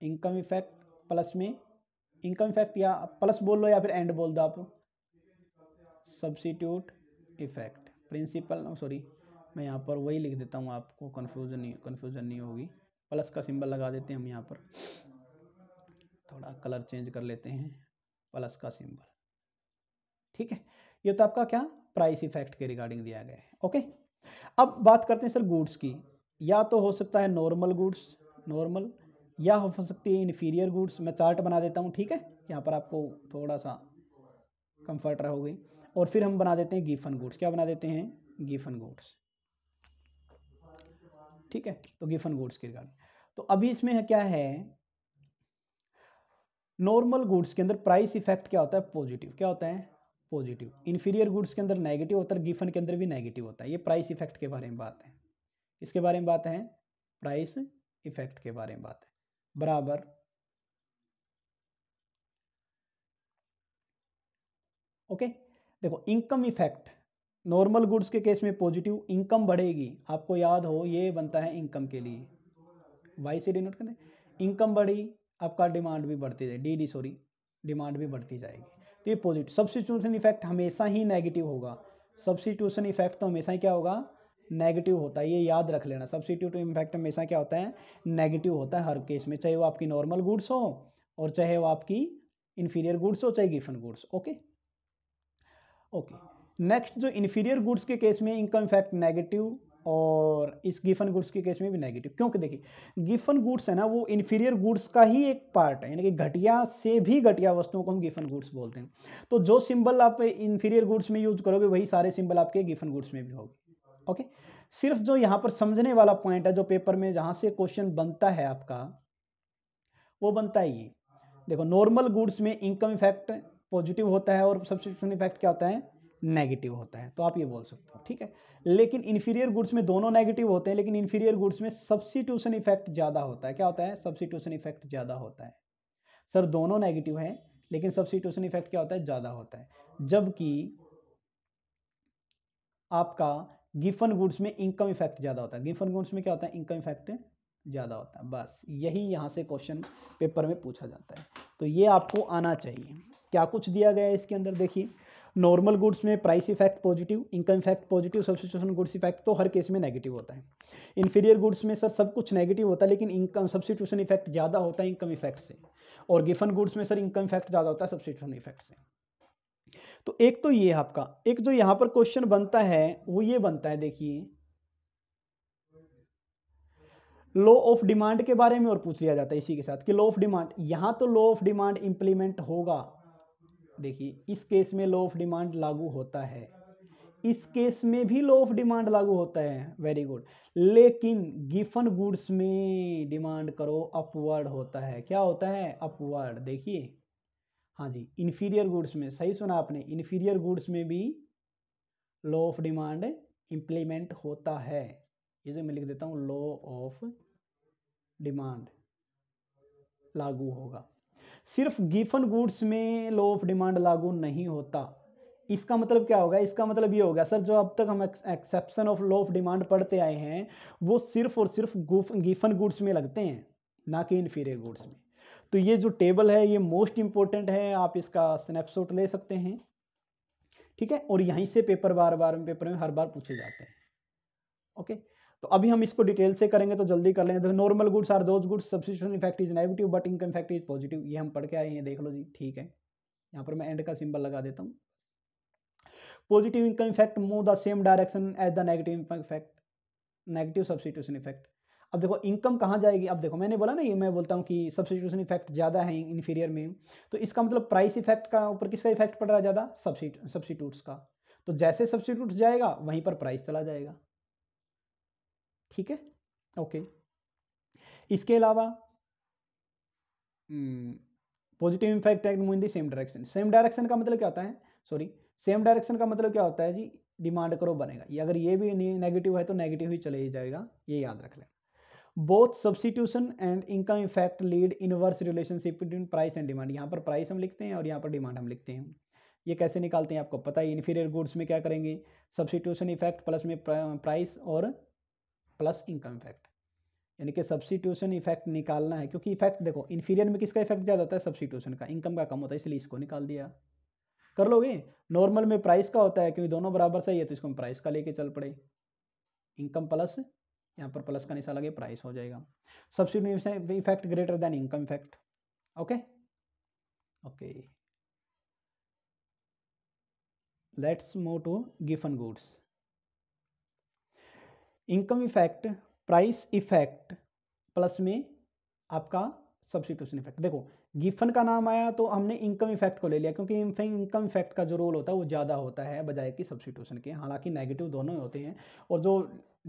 income effect plus में इनकम इफेक्ट या प्लस बोल लो या फिर एंड बोल दो आप सब्सिट्यूट इफेक्ट प्रिंसिपल सॉरी मैं यहाँ पर वही लिख देता हूँ आपको कन्फ्यूजन नहीं कन्फ्यूजन नहीं होगी प्लस का सिंबल लगा देते हैं हम यहाँ पर थोड़ा कलर चेंज कर लेते हैं प्लस का सिंबल ठीक है ये तो आपका क्या प्राइस इफेक्ट के रिगार्डिंग दिया गया है ओके अब बात करते हैं सर गुड्स की या तो हो सकता है नॉर्मल गुड्स नॉर्मल या हो सकती है इन्फीरियर गुड्स मैं चार्ट बना देता हूँ ठीक है यहाँ पर आपको थोड़ा सा कम्फर्ट रहोगे और फिर हम बना देते हैं गिफन गुड्स क्या बना देते हैं गिफन गुड्स ठीक है तो गिफन गुड्स के रिगार्डिंग तो अभी इसमें है क्या है नॉर्मल गुड्स के अंदर प्राइस इफेक्ट क्या होता है पॉजिटिव क्या होता है पॉजिटिव इन्फीरियर गुड्स के अंदर नेगेटिव होता है गिफन के अंदर भी नेगेटिव होता है ये प्राइस इफेक्ट के बारे में बात है इसके बारे में बात है प्राइस इफेक्ट के बारे में बात है बराबर ओके देखो इनकम इफेक्ट नॉर्मल गुड्स के केस में पॉजिटिव इनकम बढ़ेगी आपको याद हो ये बनता है इनकम के लिए वाई से डिनोट करते इनकम बढ़ी आपका डिमांड भी बढ़ती जाए डी डी सॉरी डिमांड भी बढ़ती जाएगी तो ये पॉजिटिव सब्सिट्यूशन इफेक्ट हमेशा ही नेगेटिव होगा सब्सिट्यूशन इफेक्ट तो हमेशा ही क्या होगा नेगेटिव होता है ये याद रख लेना सब्सिट्यूट इफेक्ट हमेशा क्या होता है नेगेटिव होता है हर केस में चाहे वो आपकी नॉर्मल गुड्स हो और चाहे वो आपकी इन्फीरियर गुड्स हो चाहे Giffen goods okay okay next जो इन्फीरियर गुड्स के केस में इनकम इफेक्ट नेगेटिव और इस गिफन गुड्स के केस में भी नेगेटिव क्योंकि देखिए गिफन गुड्स है ना वो इन्फीरियर गुड्स का ही एक पार्ट है यानी कि घटिया से भी घटिया वस्तुओं को हम गिफन गुड्स बोलते हैं तो जो सिंबल आप इन्फीरियर गुड्स में यूज करोगे वही सारे सिंबल आपके गिफन गुड्स में भी होंगे ओके सिर्फ जो यहाँ पर समझने वाला पॉइंट है जो पेपर में जहाँ से क्वेश्चन बनता है आपका वो बनता है ये देखो नॉर्मल गुड्स में इनकम इफेक्ट पॉजिटिव होता है और सब्सिट्यूशन इफेक्ट क्या होता है नेगेटिव होता है तो आप ये बोल सकते हो ठीक है लेकिन इन्फीरियर गुड्स में दोनों नेगेटिव होते हैं लेकिन इन्फीरियर गुड्स में सब्सिट्यूशन इफेक्ट ज़्यादा होता है क्या होता है सब्सिट्यूशन इफेक्ट ज़्यादा होता है सर दोनों नेगेटिव हैं लेकिन सब्सिट्यूशन इफेक्ट क्या होता है ज़्यादा होता है जबकि आपका गिफन गुड्स में इनकम इफेक्ट ज़्यादा होता है गिफन गुड्स में क्या होता है इनकम इफेक्ट ज़्यादा होता है बस यही यहाँ से क्वेश्चन पेपर में पूछा जाता है तो ये आपको आना चाहिए क्या कुछ दिया गया है इसके अंदर देखिए नॉर्मल गुड्स में price effect positive income effect positive substitution goods effect तो हर केस में नेगेटिव होता है इन्फीरियर गुड्स में सर सब कुछ नेगेटिव होता है लेकिन इनकम सब्सिट्यूशन इफेक्ट ज़्यादा होता है इनकम इफेक्ट से और गिफन गुड्स में सर इनकम इफेक्ट ज़्यादा होता है सब्सिट्यूशन इफेक्ट से तो एक तो ये आपका एक जो यहाँ पर क्वेश्चन बनता है वो ये बनता है देखिए लॉ ऑफ डिमांड के बारे में और पूछ लिया जाता है इसी के साथ कि लो ऑफ डिमांड यहां तो लॉ ऑफ डिमांड इंप्लीमेंट होगा देखिए इस केस में लॉ ऑफ डिमांड लागू होता है इस केस में भी लॉ ऑफ डिमांड लागू होता है वेरी गुड लेकिन गिफन गुड्स में डिमांड करो अपवर्ड होता है क्या होता है अपवर्ड देखिए हाँ जी इन्फीरियर गुड्स में सही सुना आपने इन्फीरियर गुड्स में भी लॉ ऑफ डिमांड इंप्लीमेंट होता है इसे मैं लिख देता हूँ लॉ ऑफ डिमांड लागू होगा सिर्फ गिफन गुड्स में लॉ ऑफ डिमांड लागू नहीं होता इसका मतलब क्या होगा इसका मतलब ये होगा सर जो अब तक हम exception of law of demand पढ़ते आए हैं वो सिर्फ और सिर्फ गिफन गुड्स में लगते हैं ना कि इन्फीरियर गुड्स में तो ये जो टेबल है ये मोस्ट इंपॉर्टेंट है आप इसका स्नैपशॉट ले सकते हैं ठीक है और यहीं से पेपर बार बार में पेपर में हर बार पूछे जाते हैं ओके तो अभी हम इसको डिटेल से करेंगे तो जल्दी कर लेंगे normal goods are those goods substitution effect is negative but income effect is positive ये हम पढ़ के आए हैं देख लो जी ठीक है यहाँ पर मैं एंड का सिंबल लगा देता हूँ positive income effect move the same direction as the negative effect negative substitution effect अब देखो इनकम कहाँ जाएगी अब देखो मैंने बोला ना ये मैं बोलता हूँ कि सब्सिट्यूशन इफेक्ट ज़्यादा है इन्फीरियर में तो इसका मतलब प्राइस इफेक्ट का ऊपर किसका इफेक्ट पड़ रहा है ज़्यादा सब्सिट्यूट्स का तो जैसे सब्सिट्यूट्स जाएगा वहीं पर प्राइस चला जाएगा ठीक है ओके इसके अलावा positive impact act move in the same direction same direction का मतलब क्या होता है सॉरी सेम डायरेक्शन का मतलब क्या होता है जी डिमांड करो बनेगा ये अगर ये भी नेगेटिव है तो नेगेटिव ही चले ही जाएगा ये याद रख लें both substitution and income effect lead inverse relationship between price and demand यहाँ पर प्राइस हम लिखते हैं और यहाँ पर डिमांड हम लिखते हैं ये कैसे निकालते हैं आपको पता है इन्फीरियर गुड्स में क्या करेंगे सब्सिट्यूशन इफेक्ट प्लस में प्राइस और प्लस इनकम इफेक्ट यानी कि सब्सिट्यूशन इफेक्ट निकालना है क्योंकि इफेक्ट देखो इन्फीरियर में किसका इफेक्ट ज़्यादा होता है सब्सिट्यूशन का इनकम का कम होता है इसलिए इसको निकाल दिया कर लोगे नॉर्मल में प्राइस का होता है क्योंकि दोनों बराबर सही है तो इसको हम प्राइस का लेके चल पड़े इनकम प्लस यहाँ पर प्लस का निशा लगे प्राइस हो जाएगा substitution effect greater than income effect okay okay let's move to Giffen goods income effect price effect plus में आपका सब्सिट्यूशन इफेक्ट देखो गिफन का नाम आया तो हमने इनकम इफेक्ट को ले लिया क्योंकि इनकम इफेक्ट का जो रोल होता है वो ज़्यादा होता है बजाय कि सब्सिट्यूशन के हालांकि नेगेटिव दोनों ही होते हैं और जो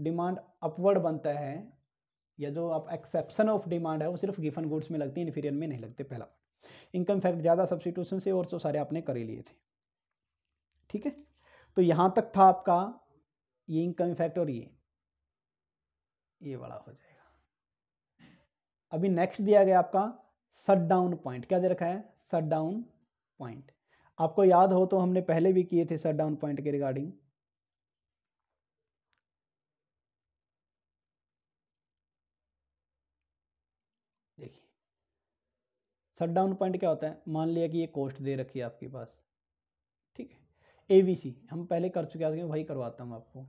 डिमांड अपवर्ड बनता है या जो आप एक्सेप्शन ऑफ डिमांड है वो सिर्फ गिफन गुड्स में लगती है इन्फीरियर में नहीं लगते पहला इनकम इफेक्ट ज़्यादा सब्सिट्यूशन से और तो सारे आपने कर ही लिए थे ठीक है तो यहाँ तक था आपका ये इनकम इफेक्ट और ये ये वाला हो जाएगा अभी नेक्स्ट दिया गया आपका सट डाउन पॉइंट क्या दे रखा है सट डाउन पॉइंट आपको याद हो तो हमने पहले भी किए थे सट डाउन पॉइंट के रिगार्डिंग देखिए डाउन पॉइंट क्या होता है मान लिया कि ये कोस्ट दे रखी है आपके पास ठीक है एवीसी हम पहले कर चुके हैं वही करवाता हूँ आपको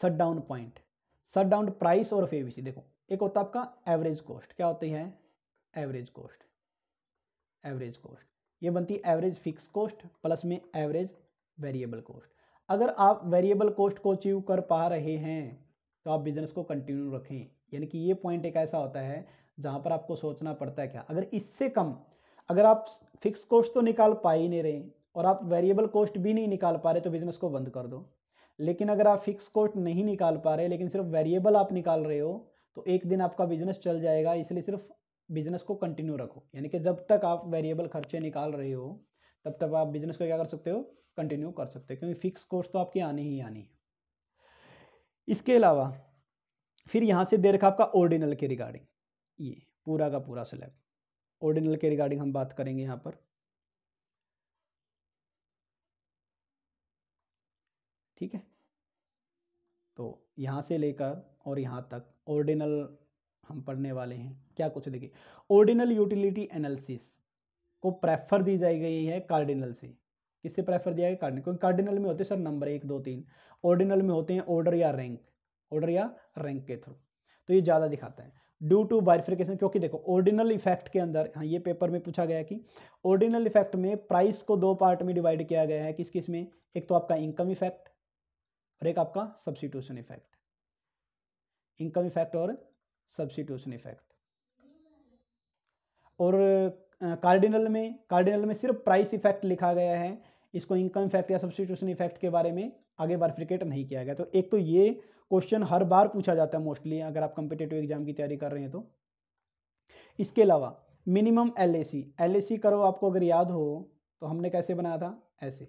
shut down point shut down price और फेवीसी देखो एक होता है आपका एवरेज कॉस्ट क्या होती है एवरेज कॉस्ट एवरेज कॉस्ट ये बनती है एवरेज फिक्स कॉस्ट प्लस में एवरेज वेरिएबल कॉस्ट अगर आप वेरिएबल कॉस्ट को अचीव कर पा रहे हैं तो आप बिजनेस को कंटिन्यू रखें यानी कि ये पॉइंट एक ऐसा होता है जहाँ पर आपको सोचना पड़ता है क्या अगर इससे कम अगर आप फिक्स कॉस्ट तो निकाल पा ही नहीं रहे और आप वेरिएबल कॉस्ट भी नहीं निकाल पा रहे तो बिजनेस को बंद कर दो लेकिन अगर आप फिक्स कोस्ट नहीं निकाल पा रहे लेकिन सिर्फ वेरिएबल आप निकाल रहे हो तो एक दिन आपका बिजनेस चल जाएगा इसलिए सिर्फ बिजनेस को कंटिन्यू रखो यानी कि जब तक आप वेरिएबल खर्चे निकाल रहे हो तब तक आप बिजनेस को क्या कर सकते हो कंटिन्यू कर सकते हो क्योंकि फिक्स कोर्स तो आपकी आनी ही आनी है इसके अलावा फिर यहाँ से दे रखा आपका ऑर्डिनल के रिगार्डिंग ये पूरा का पूरा स्लैब ऑर्डिनल के रिगार्डिंग हम बात करेंगे यहाँ पर ठीक है तो यहाँ से लेकर और यहाँ तक ऑर्डिनल हम पढ़ने वाले हैं क्या कुछ देखिए ऑर्डिनल यूटिलिटी एनालिसिस को प्रेफर दी जाई गई है कार्डिनल से किससे प्रेफर दिया गया कार्डिनल क्योंकि कार्डिनल में होते हैं सर नंबर एक दो तीन ऑर्डिनल में होते हैं ऑर्डर या रैंक ऑर्डर या रैंक के थ्रू तो ये ज़्यादा दिखाता है ड्यू टू वायरिफिकेशन क्योंकि देखो ऑर्डिनल इफेक्ट के अंदर हाँ ये पेपर में पूछा गया कि ऑर्डिनल इफेक्ट में प्राइस को दो पार्ट में डिवाइड किया गया है किस किस में एक तो आपका इनकम इफेक्ट और एक आपका सब्सिट्यूशन इफेक्ट इनकम इफेक्ट और सब्सिट्यूशन इफेक्ट और कार्डिनल में कार्डिनल में सिर्फ प्राइस इफेक्ट लिखा गया है इसको इनकम इफेक्ट या सब्सिट्यूशन इफेक्ट के बारे में आगे फ्रिकेट नहीं किया गया तो एक तो ये क्वेश्चन हर बार पूछा जाता है मोस्टली अगर आप कंपिटेटिव एग्जाम की तैयारी कर रहे हैं तो इसके अलावा minimum L A C L A C curve आपको अगर याद हो तो हमने कैसे बनाया था ऐसे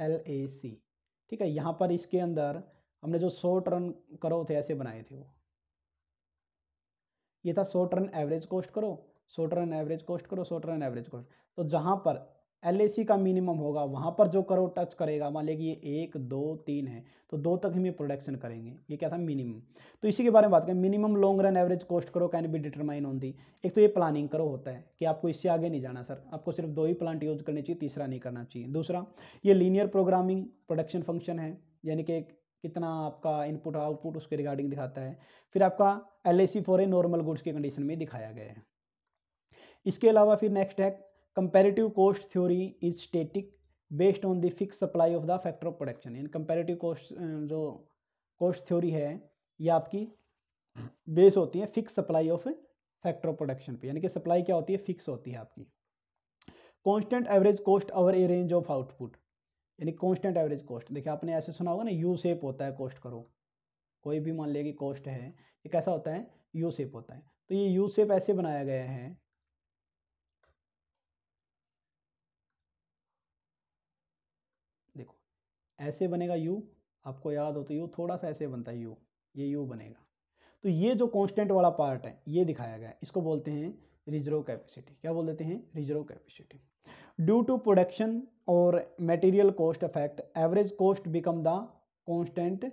एल ए सी ठीक है यहाँ पर इसके अंदर हमने जो शॉर्ट रन करो थे ऐसे बनाए थे वो ये था short run average cost curve short run average cost curve short run average cost तो जहाँ पर एल का मिनिमम होगा वहाँ पर जो करो टच करेगा मान लेगी ये एक दो तीन है तो दो तक हम ये प्रोडक्शन करेंगे ये क्या था मिनिमम तो इसी के बारे में बात करें minimum long run average cost curve can be determine on the एक तो ये प्लानिंग करो होता है कि आपको इससे आगे नहीं जाना सर आपको सिर्फ दो ही प्लांट यूज़ करने चाहिए तीसरा नहीं करना चाहिए दूसरा ये लीनियर प्रोग्रामिंग प्रोडक्शन फंक्शन है यानी कि कितना आपका इनपुट आउटपुट उसके रिगार्डिंग दिखाता है फिर आपका L A C for a normal goods की कंडीशन में दिखाया गया है इसके अलावा फिर नेक्स्ट है comparative cost theory is static based on the fix supply of the factor of production in comparative cost जो कोस्ट थ्योरी है ये आपकी बेस होती है fix supply of factor of production पे यानी कि सप्लाई क्या होती है फिक्स होती है आपकी constant average cost over a range of output यानी कॉन्स्टेंट एवरेज कॉस्ट देखिए आपने ऐसे सुना होगा ना यू सेप होता है कॉस्ट करो कोई भी मान लिया कि कॉस्ट है ये कैसा होता है यू सेप होता है तो ये यू सेप ऐसे बनाया गया है ऐसे बनेगा यू आपको याद हो तो यू थोड़ा सा ऐसे बनता है यू ये यू बनेगा तो ये जो कांस्टेंट वाला पार्ट है ये दिखाया गया है इसको बोलते हैं रिजर्व कैपेसिटी क्या बोल देते हैं reserve capacity due to production और material cost effect average cost become the constant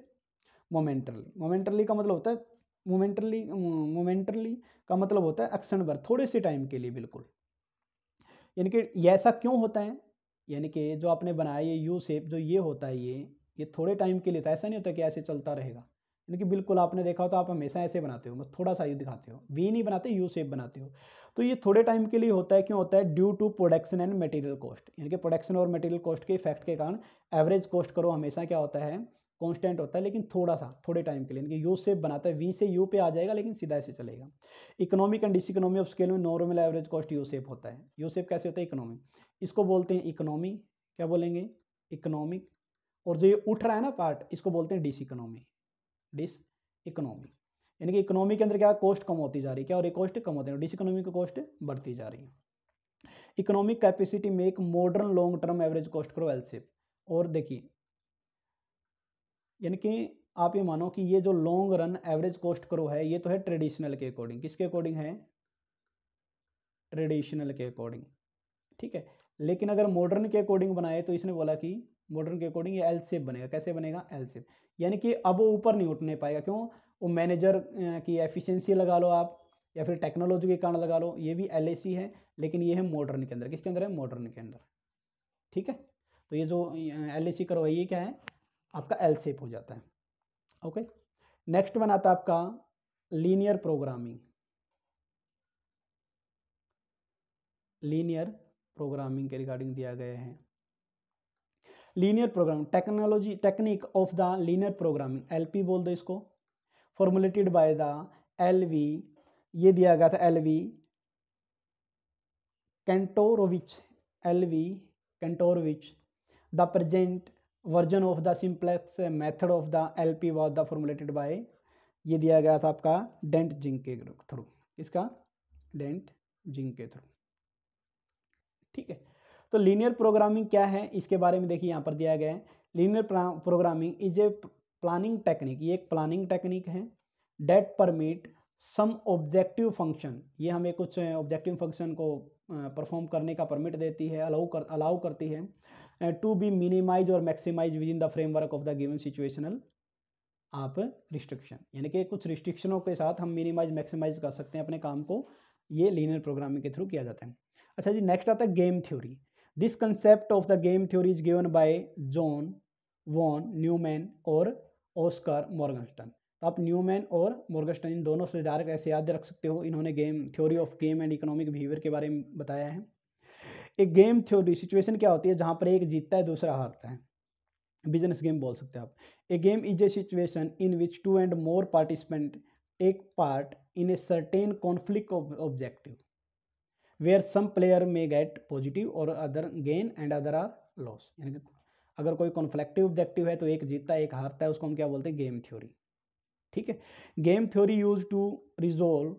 momentarily momentarily का मतलब होता है मोमेंटरली मोमेंटरली का मतलब होता है अक्सण भर थोड़े से टाइम के लिए बिल्कुल यानी कि ऐसा क्यों होता है यानी कि जो आपने बनाया ये यू सेप जो ये होता है ये ये थोड़े टाइम के लिए था तो ऐसा नहीं होता कि ऐसे चलता रहेगा यानी कि बिल्कुल आपने देखा हो तो आप हमेशा ऐसे बनाते हो बस थोड़ा सा ये दिखाते हो वी नहीं बनाते यू सेप बनाते हो तो ये थोड़े टाइम के लिए होता है क्यों होता है due to production and material cost यानी कि प्रोडक्शन और मटेरियल कॉस्ट के इफेक्ट के कारण एवरेज कॉस्ट करो हमेशा क्या होता है कांस्टेंट होता है लेकिन थोड़ा सा थोड़े टाइम के लिए कि यू सेप बनाता है वी से यू पे आ जाएगा लेकिन सीधा ऐसे चलेगा economic and dis of scale में normal average cost U shape होता है यू सेप कैसे होता है इकोनॉमिक इसको बोलते हैं इकोनॉमी क्या बोलेंगे इकोनॉमिक और जो ये उठ रहा है ना पार्ट इसको बोलते हैं डिस इकोनॉमी डिस इकोनॉमी यानी कि इकोनॉमी के अंदर क्या कॉस्ट कम होती जा रही है क्या और ये कॉस्ट कम होती है डिस इकोनॉमी की कॉस्ट बढ़ती जा रही है इकोनॉमिक कैपेसिटी में एक modern long term average cost curve L shape और देखिए यानी कि आप ये मानो कि ये जो लॉन्ग रन एवरेज कॉस्ट करो है ये तो है ट्रेडिशनल के अकॉर्डिंग किसके अकॉर्डिंग है ट्रेडिशनल के अकॉर्डिंग ठीक है लेकिन अगर मॉडर्न के अकॉर्डिंग बनाए तो इसने बोला कि मॉडर्न के अकॉर्डिंग ये एल सेप बनेगा कैसे बनेगा एल सेप यानी कि अब वो ऊपर नहीं उठने पाएगा क्यों वो मैनेजर की एफिशिएंसी लगा लो आप या फिर टेक्नोलॉजी के कारण लगा लो ये भी एल है लेकिन ये है मॉडर्न के अंदर किसके अंदर है मॉडर्न के अंदर ठीक है तो ये जो एल करो है ये क्या है आपका एल सेप हो जाता है ओके नेक्स्ट वन आता है आपका लीनियर प्रोग्रामिंग लीनियर प्रोग्रामिंग के रिगार्डिंग दिया गया है linear programming technology technique of the linear programming LP बोल दो इसको फॉर्मुलेटेड बाय द एलवी ये दिया गया था L V Kantorovich L V Kantorovich the present version of the simplex method of the L P was the formulated by ये दिया गया था आपका डेंट जिंक के थ्रू इसका डेंट जिंक के थ्रू ठीक है तो लीनियर प्रोग्रामिंग क्या है इसके बारे में देखिए यहाँ पर दिया गया है linear programming is a planning technique ये एक प्लानिंग टेक्निक है that permit some objective function ये हमें कुछ ऑब्जेक्टिव फंक्शन को परफॉर्म करने का परमिट देती है अलाउ कर अलाउ करती है टू बी मिनिमाइज और maximize within the framework of the given situational आप रिस्ट्रिक्शन यानी कि कुछ रिस्ट्रिक्शनों के साथ हम मिनिमाइज मैक्सिमाइज कर सकते हैं अपने काम को ये लीनियर प्रोग्रामिंग के थ्रू किया जाता है अच्छा जी नेक्स्ट आता है game theory this concept of the game theory is given by John von Neumann और ऑस्कर मॉर्गस्टन तो आप न्यूमैन और मॉर्गस्टन इन दोनों से डायरेक्ट ऐसे याद रख सकते हो इन्होंने game theory of game and economic behavior के बारे में बताया है एक गेम थ्योरी सिचुएशन क्या होती है जहाँ पर एक जीतता है दूसरा हारता है बिजनेस गेम बोल सकते हैं आप a game is a situation in which two and more participant एक part in a certain conflict objective where some player may get positive और other gain and other are loss यानी कि अगर कोई कॉन्फ्लिक्टिव ऑब्जेक्टिव है तो एक जीतता है एक हारता है उसको हम क्या बोलते हैं गेम थ्योरी ठीक है game theory use to resolve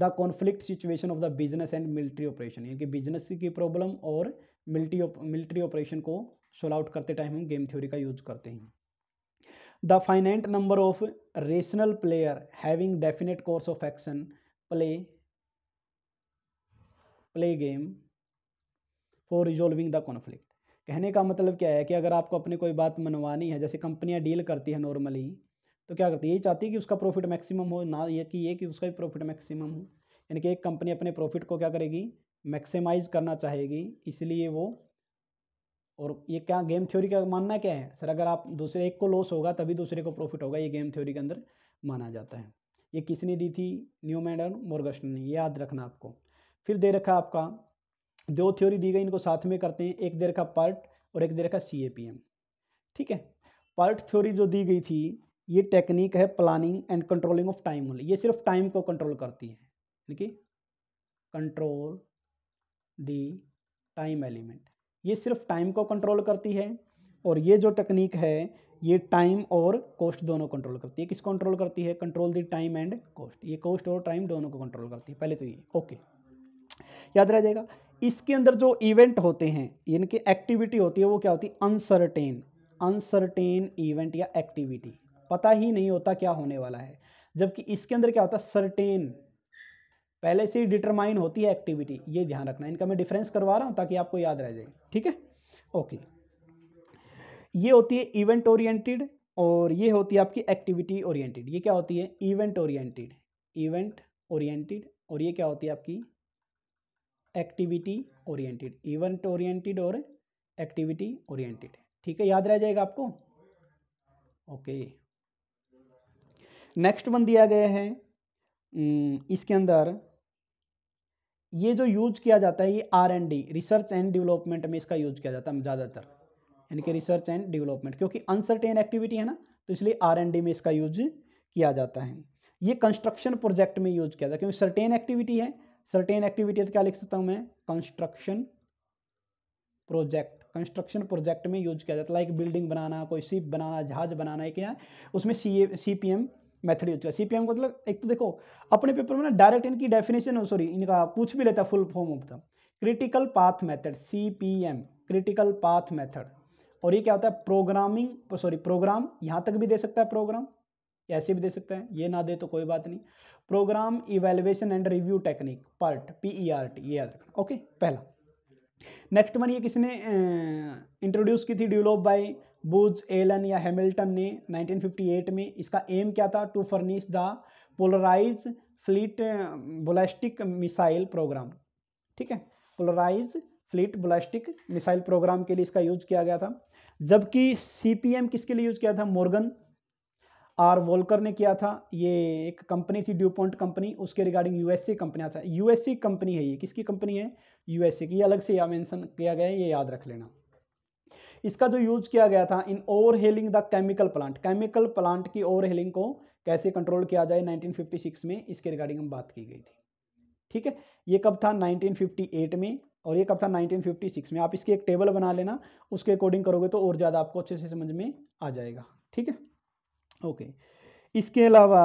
the conflict situation of the business and military operation यानी कि बिजनेस की प्रॉब्लम और मिलिट्री मिलिट्री ऑपरेशन को सोल आउट करते टाइम हम गेम थ्योरी का यूज करते हैं the finite number of rational player having definite course of action play play game for resolving the conflict कहने का मतलब क्या है कि अगर आपको अपने कोई बात मनवानी है जैसे कंपनियां डील करती हैं नॉर्मली तो क्या करती है ये चाहती है कि उसका प्रॉफिट मैक्सिमम हो ना ये कि ये कि उसका भी प्रॉफिट मैक्सिमम हो यानी कि एक कंपनी अपने प्रॉफिट को क्या करेगी मैक्सिमाइज करना चाहेगी इसलिए वो और ये क्या गेम थ्योरी का मानना क्या है सर अगर आप दूसरे एक को लॉस होगा तभी दूसरे को प्रॉफिट होगा ये गेम थ्योरी के अंदर माना जाता है ये किसने दी थी न्यू मैंड मोरगस्टन ने याद रखना आपको फिर दे रखा आपका दो थ्योरी दी गई इनको साथ में करते हैं एक दे रखा पार्ट और एक दे रखा सी ठीक है पार्ट थ्योरी जो दी गई थी ये टेक्निक है planning and controlling of time ये सिर्फ टाइम को कंट्रोल करती है यानी कि कंट्रोल दी टाइम एलिमेंट ये सिर्फ टाइम को कंट्रोल करती है और ये जो टेक्निक है ये टाइम और कॉस्ट दोनों कंट्रोल करती है किस कंट्रोल करती है control the time and cost ये कॉस्ट और टाइम दोनों को कंट्रोल करती है पहले तो ये ओके याद रह जाएगा इसके अंदर जो इवेंट होते हैं यानी कि एक्टिविटी होती है वो क्या होती है अनसर्टेन अनसर्टेन इवेंट या एक्टिविटी पता ही नहीं होता क्या होने वाला है जबकि इसके अंदर क्या होता है सर्टेन पहले से ही डिटरमाइन होती है एक्टिविटी ये ध्यान रखना इनका मैं डिफरेंस करवा रहा हूँ ताकि आपको याद रह जाए ठीक है ओके ये होती है इवेंट ओरिएंटेड और ये होती है आपकी एक्टिविटी ओरिएंटेड ये क्या होती है इवेंट ओरिएंटेड इवेंट ओरिएंटेड और ये क्या होती है आपकी एक्टिविटी ओरिएंटेड इवेंट ओरिएंटेड और एक्टिविटी ओरिएंटेड ठीक है याद रह जाएगा आपको ओके okay. नेक्स्ट वन दिया गया है हम्म, इसके अंदर ये जो यूज किया जाता है ये R and D research and development में इसका यूज किया जाता है ज़्यादातर यानी कि रिसर्च एंड डेवलपमेंट क्योंकि अनसर्टेन एक्टिविटी है ना तो इसलिए आर एंड डी में इसका यूज किया जाता है ये कंस्ट्रक्शन प्रोजेक्ट में यूज किया जाता है क्योंकि सर्टेन एक्टिविटी है सर्टेन एक्टिविटी तो क्या लिख सकता हूँ मैं कंस्ट्रक्शन प्रोजेक्ट कंस्ट्रक्शन प्रोजेक्ट में यूज किया जाता है लाइक बिल्डिंग बनाना कोई सीप बनाना जहाज बनाना है क्या उसमें C A C P M method use किया सीपीएम को मतलब एक तो देखो अपने पेपर में ना डायरेक्ट इनकी डेफिनेशन सॉरी इनका पूछ भी लेता फुल फॉर्म होता critical path method CPM critical path method और ये क्या होता है प्रोग्रामिंग सॉरी प्रोग्राम यहाँ तक भी दे सकता है प्रोग्राम ऐसे भी दे सकते हैं ये ना दे तो कोई बात नहीं program evaluation and review technique PERT P E R T ये याद रखना ओके पहला नेक्स्ट वन ये किसने इंट्रोड्यूस की थी डेवलप बाई बुज एलन या हैमिल्टन ने 1958 में इसका एम क्या था to furnish the Polaris fleet ballistic missile program ठीक है Polaris fleet ballistic missile program के लिए इसका यूज किया गया था जबकि सीपीएम किसके लिए यूज किया था मोर्गन आर वोलकर ने किया था ये एक कंपनी थी पॉइंट कंपनी उसके रिगार्डिंग यूएसए कंपनी आता है यूएससी कंपनी है ये किसकी कंपनी है यूएसए की ये अलग से या मेंशन किया गया है ये याद रख लेना इसका जो यूज किया गया था in overhauling the chemical plant chemical plant की ओवर हेलिंग को कैसे कंट्रोल किया जाए 1956 में इसके रिगार्डिंग हम बात की गई थी ठीक है ये कब था 1958 में और ये कब था 1956 में आप इसकी एक टेबल बना लेना उसके अकॉर्डिंग करोगे तो और ज़्यादा आपको अच्छे से समझ में आ जाएगा ठीक है ओके इसके अलावा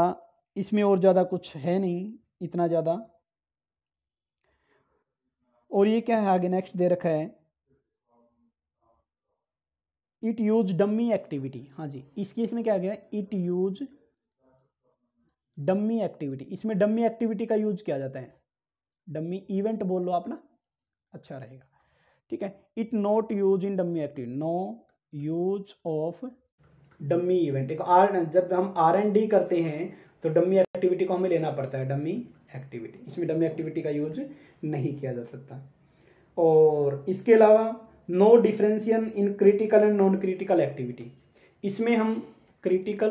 इसमें और ज़्यादा कुछ है नहीं इतना ज़्यादा और ये क्या है आगे नेक्स्ट दे रखा है इट यूज डम्मी एक्टिविटी हाँ जी इस केस में क्या गया इट यूज डम्मी एक्टिविटी इसमें डम्मी एक्टिविटी का यूज किया जाता है डम्मी इवेंट बोल लो आप ना अच्छा रहेगा ठीक है it not use in dummy activity no use of dummy event देखो आर जब हम आर एन डी करते हैं तो डम्मी एक्टिविटी को हमें लेना पड़ता है डम्मी एक्टिविटी इसमें डम्मी एक्टिविटी का यूज नहीं किया जा सकता और इसके अलावा no differentiation in critical and non critical activity इसमें हम critical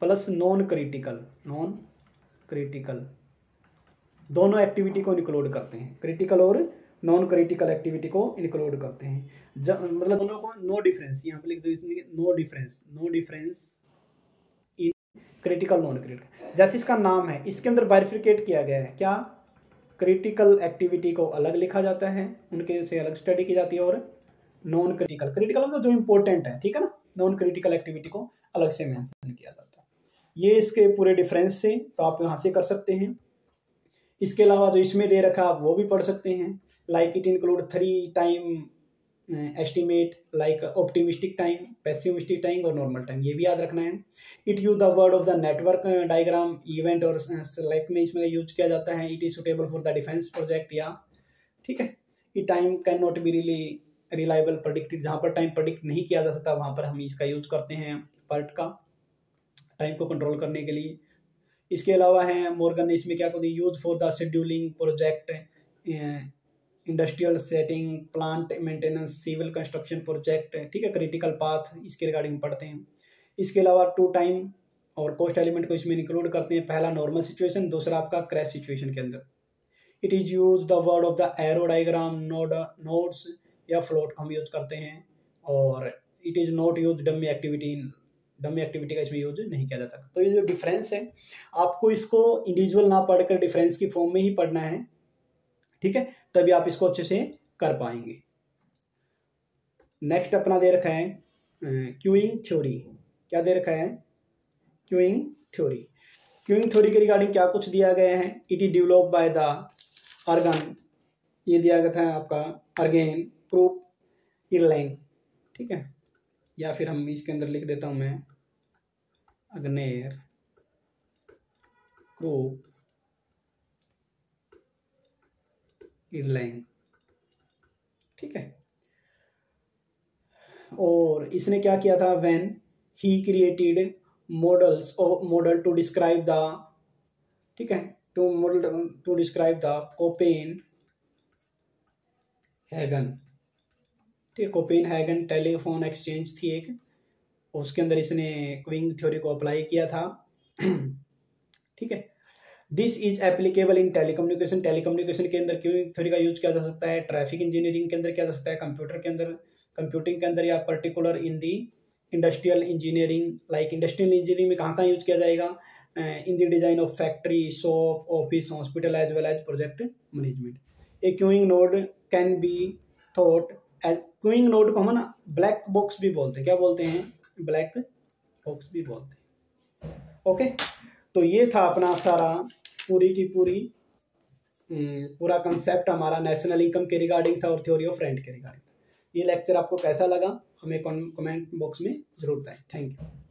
plus non critical non critical दोनों एक्टिविटी को इंक्लूड करते हैं क्रिटिकल और नॉन क्रिटिकल एक्टिविटी को इंक्लूड करते हैं मतलब दोनों को नो डिफरेंस यहाँ पे लिख दो no difference no difference in critical non critical जैसे इसका नाम है इसके अंदर बाइफिकेट किया गया है क्या क्रिटिकल एक्टिविटी को अलग लिखा जाता है उनके से अलग स्टडी की जाती है और नॉन क्रिटिकल क्रिटिकल मतलब जो इंपॉर्टेंट है ठीक है ना नॉन क्रिटिकल एक्टिविटी को अलग से मैंसन किया जाता है ये इसके पूरे डिफरेंस से तो आप यहाँ से कर सकते हैं इसके अलावा जो इसमें दे रखा आप वो भी पढ़ सकते हैं like it include three time estimate like optimistic time pessimistic time और नॉर्मल टाइम ये भी याद रखना है it use the word of the network diagram event और लाइफ में इसमें यूज किया जाता है it is suitable for the defence project या ठीक है ये time can not be really reliable predicted जहाँ पर टाइम प्रडिक्ट नहीं किया जा सकता वहाँ पर हम इसका यूज करते हैं पर्ट का टाइम को कंट्रोल करने के लिए इसके अलावा है मोर्गन ने इसमें क्या कहते हैं use for the scheduling project industrial setting plant maintenance civil construction project ठीक है क्रिटिकल पाथ इसके रिगार्डिंग पढ़ते हैं इसके अलावा टू टाइम और कोस्ट एलिमेंट को इसमें इंक्लूड करते हैं पहला नॉर्मल सिचुएशन दूसरा आपका क्रैश सिचुएशन के अंदर it is use the word of the arrow diagram node notes या फ्लोट हम यूज करते हैं और it is not use dummy activity इन डमी एक्टिविटी का इसमें यूज नहीं किया जाता तो ये जो डिफरेंस है आपको इसको इंडिविजुअल ना पढ़कर डिफरेंस की फॉर्म में ही पढ़ना है ठीक है तभी आप इसको अच्छे से कर पाएंगे नेक्स्ट अपना दे रखा है क्यूइंग अं, थ्योरी क्या दे रखा है क्यूइंग थ्योरी क्यूइंग थ्योरी के रिगार्डिंग क्या कुछ दिया गया है it is develop by the अर्गन ये दिया गया था आपका अर्गेन प्रूफ इरलैंग ठीक है या फिर हम इसके अंदर लिख देता हूं मैं अग्नेर क्रूप इज ठीक है और इसने क्या किया था व्हेन ही क्रिएटेड मॉडल्स और मॉडल टू डिस्क्राइब द ठीक है to model to describe the Copenhagen ठीक है कोपेन हैगन टेलीफोन एक्सचेंज थी एक उसके अंदर इसने क्विंग थ्योरी को अप्लाई किया था ठीक है this is applicable in telecommunication telecommunication के अंदर क्यों थ्योरी का यूज किया जा सकता है ट्रैफिक इंजीनियरिंग के अंदर किया जा सकता है कंप्यूटर के अंदर कंप्यूटिंग के अंदर या particular in the industrial engineering like industrial engineering में कहाँ कहाँ यूज किया जाएगा in the design of factory shop office hospital as well as project management a queuing node can be thought as queuing node को हम ना black box भी बोलते हैं क्या बोलते हैं ब्लैक बॉक्स भी बोलते हैं ओके okay? तो ये था अपना सारा पूरी की पूरी हम्म, पूरा कंसेप्ट हमारा नेशनल इनकम के रिगार्डिंग था और थ्योरी ऑफ रेंट के रिगार्डिंग था ये लेक्चर आपको कैसा लगा हमें कमेंट बॉक्स में ज़रूर बताएं थैंक यू